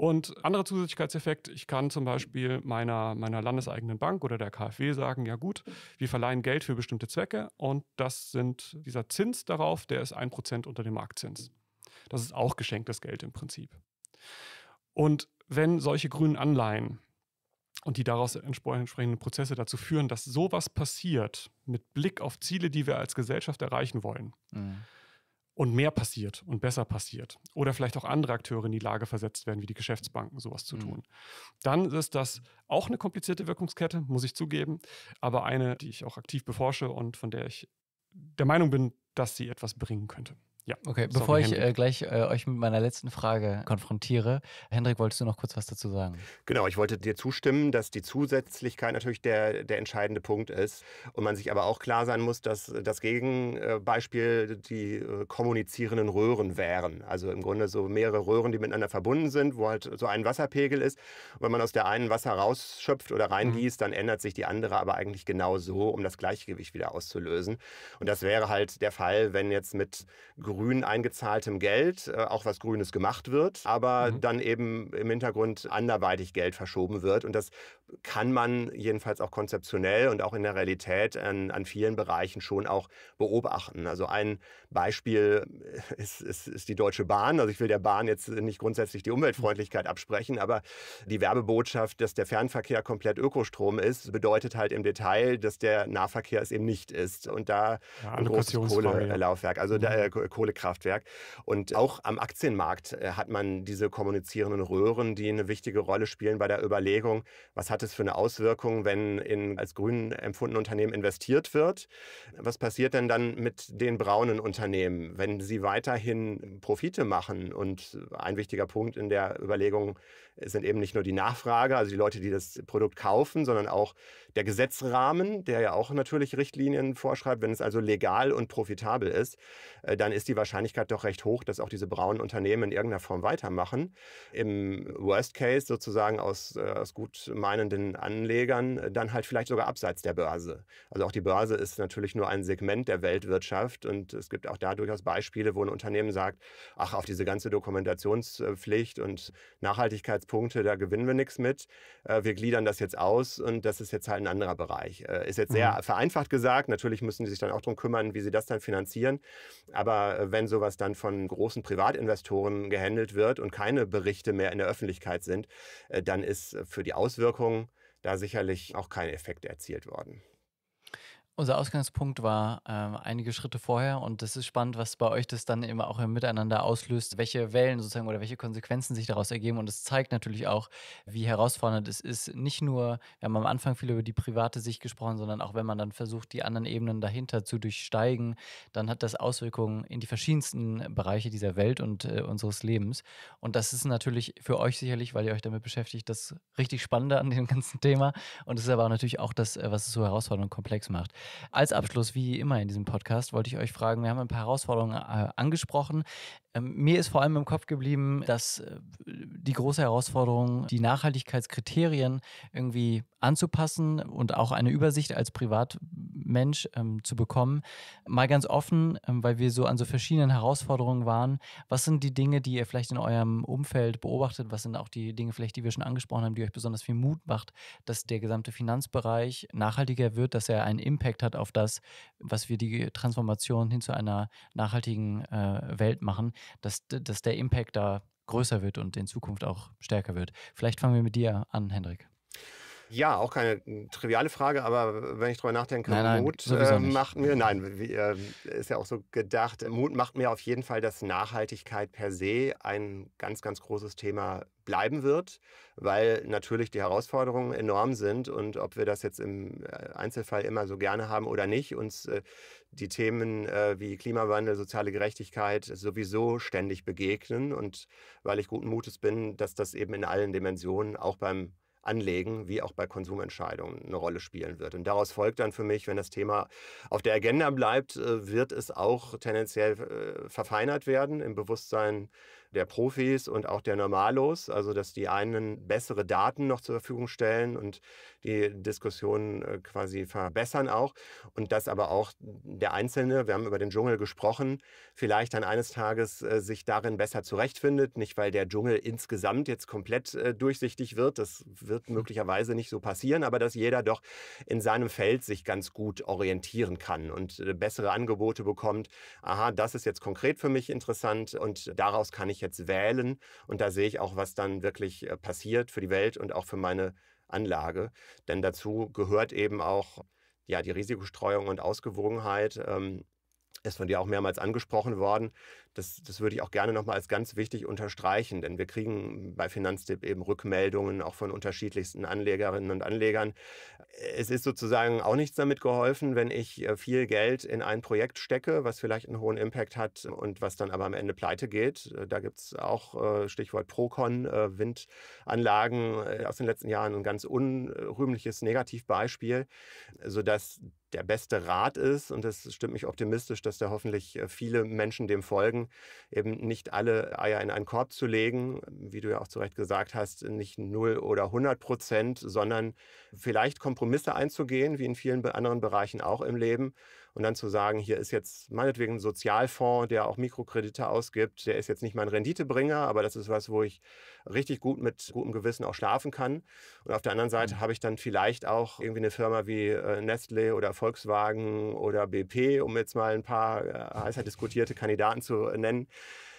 Und anderer Zusätzlichkeitseffekt, ich kann zum Beispiel meiner, meiner landeseigenen Bank oder der KfW sagen, ja gut, wir verleihen Geld für bestimmte Zwecke und das sind dieser Zins darauf, der ist ein Prozent unter dem Marktzins. Das ist auch geschenktes Geld im Prinzip. Und wenn solche grünen Anleihen und die daraus entsprechenden Prozesse dazu führen, dass sowas passiert mit Blick auf Ziele, die wir als Gesellschaft erreichen wollen, mhm und mehr passiert und besser passiert oder vielleicht auch andere Akteure in die Lage versetzt werden, wie die Geschäftsbanken sowas zu mhm. tun. Mhm. Dann ist das auch eine komplizierte Wirkungskette, muss ich zugeben, aber eine, die ich auch aktiv beforsche und von der ich der Meinung bin, dass sie etwas bringen könnte. Ja. Okay, Sorry, bevor ich äh, gleich äh, euch mit meiner letzten Frage konfrontiere, Hendrik, wolltest du noch kurz was dazu sagen? Genau, ich wollte dir zustimmen, dass die Zusätzlichkeit natürlich der, der entscheidende Punkt ist und man sich aber auch klar sein muss, dass das Gegenbeispiel die äh, kommunizierenden Röhren wären. Also im Grunde so mehrere Röhren, die miteinander verbunden sind, wo halt so ein Wasserpegel ist. Und wenn man aus der einen Wasser rausschöpft oder mhm. reingießt, mhm. dann ändert sich die andere aber eigentlich genau so, um das Gleichgewicht wieder auszulösen. Und das wäre halt der Fall, wenn jetzt mit grün eingezahltem Geld, äh, auch was Grünes gemacht wird, aber mhm. dann eben im Hintergrund anderweitig Geld verschoben wird. Und das kann man jedenfalls auch konzeptionell und auch in der Realität an, an vielen Bereichen schon auch beobachten. Also ein Beispiel äh, ist, ist, ist die Deutsche Bahn. Also ich will der Bahn jetzt nicht grundsätzlich die Umweltfreundlichkeit absprechen, aber die Werbebotschaft, dass der Fernverkehr komplett Ökostrom ist, bedeutet halt im Detail, dass der Nahverkehr es eben nicht ist. Und da ja, ein großes Kohlelaufwerk, also mhm. da, äh, Kohlekraftwerk. Und auch am Aktienmarkt äh, hat man diese kommunizierenden Röhren, die eine wichtige Rolle spielen bei der Überlegung, was hat es für eine Auswirkung, wenn in als grün empfundene Unternehmen investiert wird? Was passiert denn dann mit den braunen Unternehmen, wenn sie weiterhin Profite machen? Und ein wichtiger Punkt in der Überlegung es sind eben nicht nur die Nachfrage, also die Leute, die das Produkt kaufen, sondern auch der Gesetzrahmen, der ja auch natürlich Richtlinien vorschreibt. Wenn es also legal und profitabel ist, äh, dann ist die Wahrscheinlichkeit doch recht hoch, dass auch diese braunen Unternehmen in irgendeiner Form weitermachen. Im Worst Case sozusagen aus, äh, aus gut meinenden Anlegern äh, dann halt vielleicht sogar abseits der Börse. Also auch die Börse ist natürlich nur ein Segment der Weltwirtschaft und es gibt auch da durchaus Beispiele, wo ein Unternehmen sagt, ach, auf diese ganze Dokumentationspflicht und Nachhaltigkeits Punkte, da gewinnen wir nichts mit. Äh, wir gliedern das jetzt aus und das ist jetzt halt ein anderer Bereich. Äh, ist jetzt sehr mhm. vereinfacht gesagt. Natürlich müssen die sich dann auch darum kümmern, wie sie das dann finanzieren. Aber äh, wenn sowas dann von großen Privatinvestoren gehandelt wird und keine Berichte mehr in der Öffentlichkeit sind, äh, dann ist äh, für die Auswirkungen da sicherlich auch kein Effekt erzielt worden. Unser Ausgangspunkt war äh, einige Schritte vorher und das ist spannend, was bei euch das dann eben auch im Miteinander auslöst, welche Wellen sozusagen oder welche Konsequenzen sich daraus ergeben. Und es zeigt natürlich auch, wie herausfordernd es ist, nicht nur, wir haben am Anfang viel über die private Sicht gesprochen, sondern auch wenn man dann versucht, die anderen Ebenen dahinter zu durchsteigen, dann hat das Auswirkungen in die verschiedensten Bereiche dieser Welt und äh, unseres Lebens. Und das ist natürlich für euch sicherlich, weil ihr euch damit beschäftigt, das richtig Spannende an dem ganzen Thema. Und es ist aber auch natürlich auch das, äh, was es so herausfordernd und komplex macht. Als Abschluss, wie immer in diesem Podcast, wollte ich euch fragen, wir haben ein paar Herausforderungen äh, angesprochen. Ähm, mir ist vor allem im Kopf geblieben, dass äh, die große Herausforderung, die Nachhaltigkeitskriterien irgendwie anzupassen und auch eine Übersicht als Privatmensch ähm, zu bekommen. Mal ganz offen, ähm, weil wir so an so verschiedenen Herausforderungen waren. Was sind die Dinge, die ihr vielleicht in eurem Umfeld beobachtet? Was sind auch die Dinge vielleicht, die wir schon angesprochen haben, die euch besonders viel Mut macht, dass der gesamte Finanzbereich nachhaltiger wird, dass er einen Impact hat auf das, was wir die Transformation hin zu einer nachhaltigen äh, Welt machen? dass, dass der Impact da größer wird und in Zukunft auch stärker wird. Vielleicht fangen wir mit dir an, Hendrik. Ja, auch keine hm, triviale Frage, aber wenn ich drüber nachdenke, nein, nein, Mut äh, macht mir, nein, wie, äh, ist ja auch so gedacht, Mut macht mir auf jeden Fall, dass Nachhaltigkeit per se ein ganz, ganz großes Thema bleiben wird, weil natürlich die Herausforderungen enorm sind und ob wir das jetzt im äh, Einzelfall immer so gerne haben oder nicht, uns äh, die Themen äh, wie Klimawandel, soziale Gerechtigkeit sowieso ständig begegnen und weil ich guten Mutes bin, dass das eben in allen Dimensionen auch beim Anlegen wie auch bei Konsumentscheidungen eine Rolle spielen wird. Und daraus folgt dann für mich, wenn das Thema auf der Agenda bleibt, äh, wird es auch tendenziell äh, verfeinert werden im Bewusstsein der Profis und auch der Normalos, also dass die einen bessere Daten noch zur Verfügung stellen und die Diskussion äh, quasi verbessern auch und dass aber auch der Einzelne, wir haben über den Dschungel gesprochen, vielleicht dann eines Tages äh, sich darin besser zurechtfindet, nicht weil der Dschungel insgesamt jetzt komplett äh, durchsichtig wird, das wird mhm. möglicherweise nicht so passieren, aber dass jeder doch in seinem Feld sich ganz gut orientieren kann und bessere Angebote bekommt. Aha, das ist jetzt konkret für mich interessant und daraus kann ich ich jetzt wählen? Und da sehe ich auch, was dann wirklich äh, passiert für die Welt und auch für meine Anlage. Denn dazu gehört eben auch ja, die Risikostreuung und Ausgewogenheit. Ähm, ist von dir auch mehrmals angesprochen worden. Das, das würde ich auch gerne nochmal als ganz wichtig unterstreichen, denn wir kriegen bei Finanztipp eben Rückmeldungen auch von unterschiedlichsten Anlegerinnen und Anlegern. Es ist sozusagen auch nichts damit geholfen, wenn ich äh, viel Geld in ein Projekt stecke, was vielleicht einen hohen Impact hat und was dann aber am Ende pleite geht. Äh, da gibt es auch äh, Stichwort Procon, Windanlagen aus den letzten Jahren ein ganz unrühmliches Negativbeispiel, sodass der beste Rat ist, und das stimmt mich optimistisch, dass da hoffentlich äh, viele Menschen dem folgen, eben nicht alle Eier in einen Korb zu legen, wie du ja auch zu Recht gesagt hast, nicht 0 oder 100 Prozent, sondern vielleicht Kompromisse einzugehen, wie in vielen anderen Bereichen auch im Leben und dann zu sagen, hier ist jetzt meinetwegen ein Sozialfonds, der auch Mikrokredite ausgibt, der ist jetzt nicht mein Renditebringer, aber das ist was, wo ich richtig gut mit gutem Gewissen auch schlafen kann. Und auf der anderen Seite mhm. habe ich dann vielleicht auch irgendwie eine Firma wie äh, Nestle oder Volkswagen oder BP, um jetzt mal ein paar äh, heißer diskutierte Kandidaten zu äh, nennen,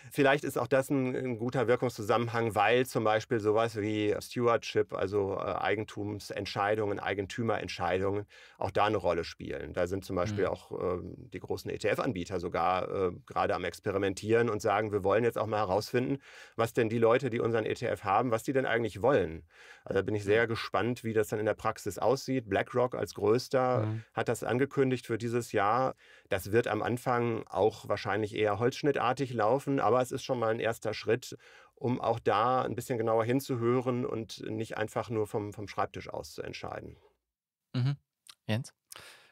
Vielleicht ist auch das ein, ein guter Wirkungszusammenhang, weil zum Beispiel sowas wie Stewardship, also äh, Eigentumsentscheidungen, Eigentümerentscheidungen, auch da eine Rolle spielen. Da sind zum Beispiel mhm. auch äh, die großen ETF-Anbieter sogar äh, gerade am Experimentieren und sagen, wir wollen jetzt auch mal herausfinden, was denn die Leute, die unseren ETF haben, was die denn eigentlich wollen. Also da bin ich sehr gespannt, wie das dann in der Praxis aussieht. BlackRock als größter mhm. hat das angekündigt für dieses Jahr. Das wird am Anfang auch wahrscheinlich eher holzschnittartig laufen, aber aber es ist schon mal ein erster Schritt, um auch da ein bisschen genauer hinzuhören und nicht einfach nur vom, vom Schreibtisch aus zu entscheiden. Mhm. Jens?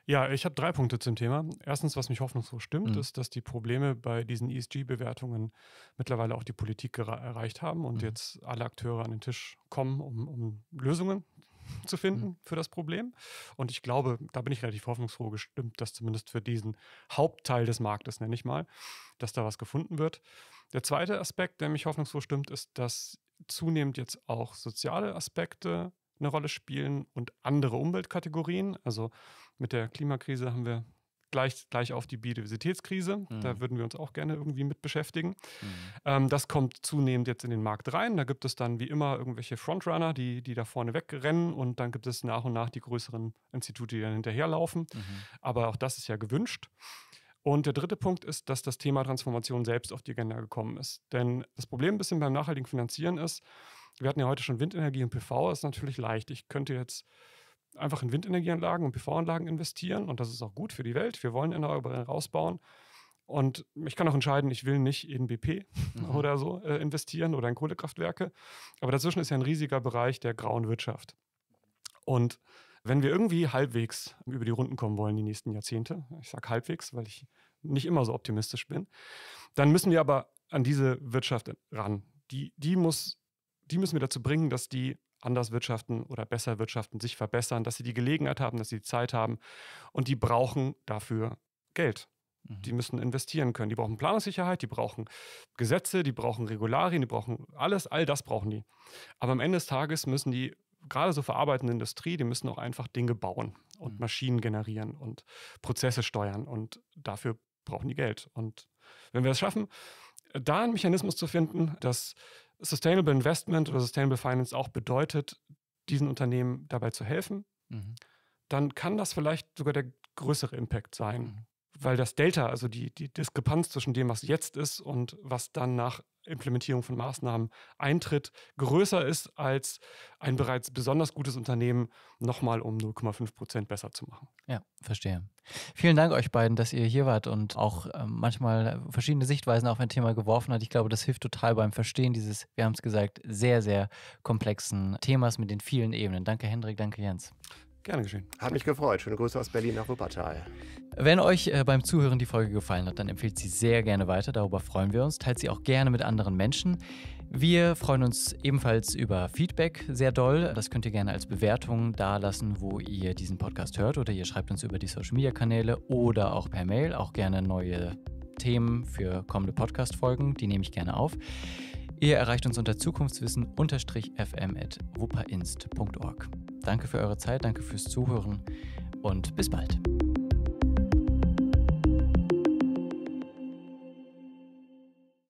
Ja, ich habe drei Punkte zum Thema. Erstens, was mich hoffnungslos stimmt, mhm. ist, dass die Probleme bei diesen ESG-Bewertungen mittlerweile auch die Politik erreicht haben und mhm. jetzt alle Akteure an den Tisch kommen, um, um Lösungen zu finden mhm. für das Problem. Und ich glaube, da bin ich relativ hoffnungsfroh gestimmt, dass zumindest für diesen Hauptteil des Marktes, nenne ich mal, dass da was gefunden wird. Der zweite Aspekt, der mich hoffnungsfroh stimmt, ist, dass zunehmend jetzt auch soziale Aspekte eine Rolle spielen und andere Umweltkategorien. Also mit der Klimakrise haben wir gleich, gleich auf die Biodiversitätskrise. Mhm. Da würden wir uns auch gerne irgendwie mit beschäftigen. Mhm. Ähm, das kommt zunehmend jetzt in den Markt rein. Da gibt es dann wie immer irgendwelche Frontrunner, die, die da vorne wegrennen und dann gibt es nach und nach die größeren Institute, die dann hinterherlaufen. Mhm. Aber auch das ist ja gewünscht. Und der dritte Punkt ist, dass das Thema Transformation selbst auf die Agenda gekommen ist. Denn das Problem ein bisschen beim nachhaltigen Finanzieren ist, wir hatten ja heute schon Windenergie und PV, das ist natürlich leicht. Ich könnte jetzt einfach in Windenergieanlagen und PV-Anlagen investieren und das ist auch gut für die Welt. Wir wollen erneuerbare rausbauen. Und ich kann auch entscheiden, ich will nicht in BP mhm. oder so äh, investieren oder in Kohlekraftwerke. Aber dazwischen ist ja ein riesiger Bereich der grauen Wirtschaft. Und wenn wir irgendwie halbwegs über die Runden kommen wollen die nächsten Jahrzehnte, ich sage halbwegs, weil ich nicht immer so optimistisch bin, dann müssen wir aber an diese Wirtschaft ran. Die, die, muss, die müssen wir dazu bringen, dass die anders wirtschaften oder besser wirtschaften, sich verbessern, dass sie die Gelegenheit haben, dass sie die Zeit haben und die brauchen dafür Geld. Mhm. Die müssen investieren können. Die brauchen Planungssicherheit, die brauchen Gesetze, die brauchen Regularien, die brauchen alles, all das brauchen die. Aber am Ende des Tages müssen die, gerade so verarbeitende Industrie, die müssen auch einfach Dinge bauen und mhm. Maschinen generieren und Prozesse steuern und dafür brauchen die Geld. Und wenn wir es schaffen, da einen Mechanismus zu finden, dass Sustainable Investment oder Sustainable Finance auch bedeutet, diesen Unternehmen dabei zu helfen, mhm. dann kann das vielleicht sogar der größere Impact sein. Mhm weil das Delta, also die, die Diskrepanz zwischen dem, was jetzt ist und was dann nach Implementierung von Maßnahmen eintritt, größer ist, als ein bereits besonders gutes Unternehmen nochmal um 0,5 Prozent besser zu machen. Ja, verstehe. Vielen Dank euch beiden, dass ihr hier wart und auch ähm, manchmal verschiedene Sichtweisen auf ein Thema geworfen habt. Ich glaube, das hilft total beim Verstehen dieses, wir haben es gesagt, sehr, sehr komplexen Themas mit den vielen Ebenen. Danke, Hendrik, danke, Jens. Gerne geschehen. Hat mich gefreut. Schöne Grüße aus Berlin nach Wuppertal. Wenn euch äh, beim Zuhören die Folge gefallen hat, dann empfehlt sie sehr gerne weiter. Darüber freuen wir uns. Teilt sie auch gerne mit anderen Menschen. Wir freuen uns ebenfalls über Feedback sehr doll. Das könnt ihr gerne als Bewertung dalassen, wo ihr diesen Podcast hört oder ihr schreibt uns über die Social Media Kanäle oder auch per Mail. Auch gerne neue Themen für kommende Podcast-Folgen. Die nehme ich gerne auf. Ihr erreicht uns unter zukunftswissen-fm.wuperinst.org. Danke für eure Zeit, danke fürs Zuhören und bis bald.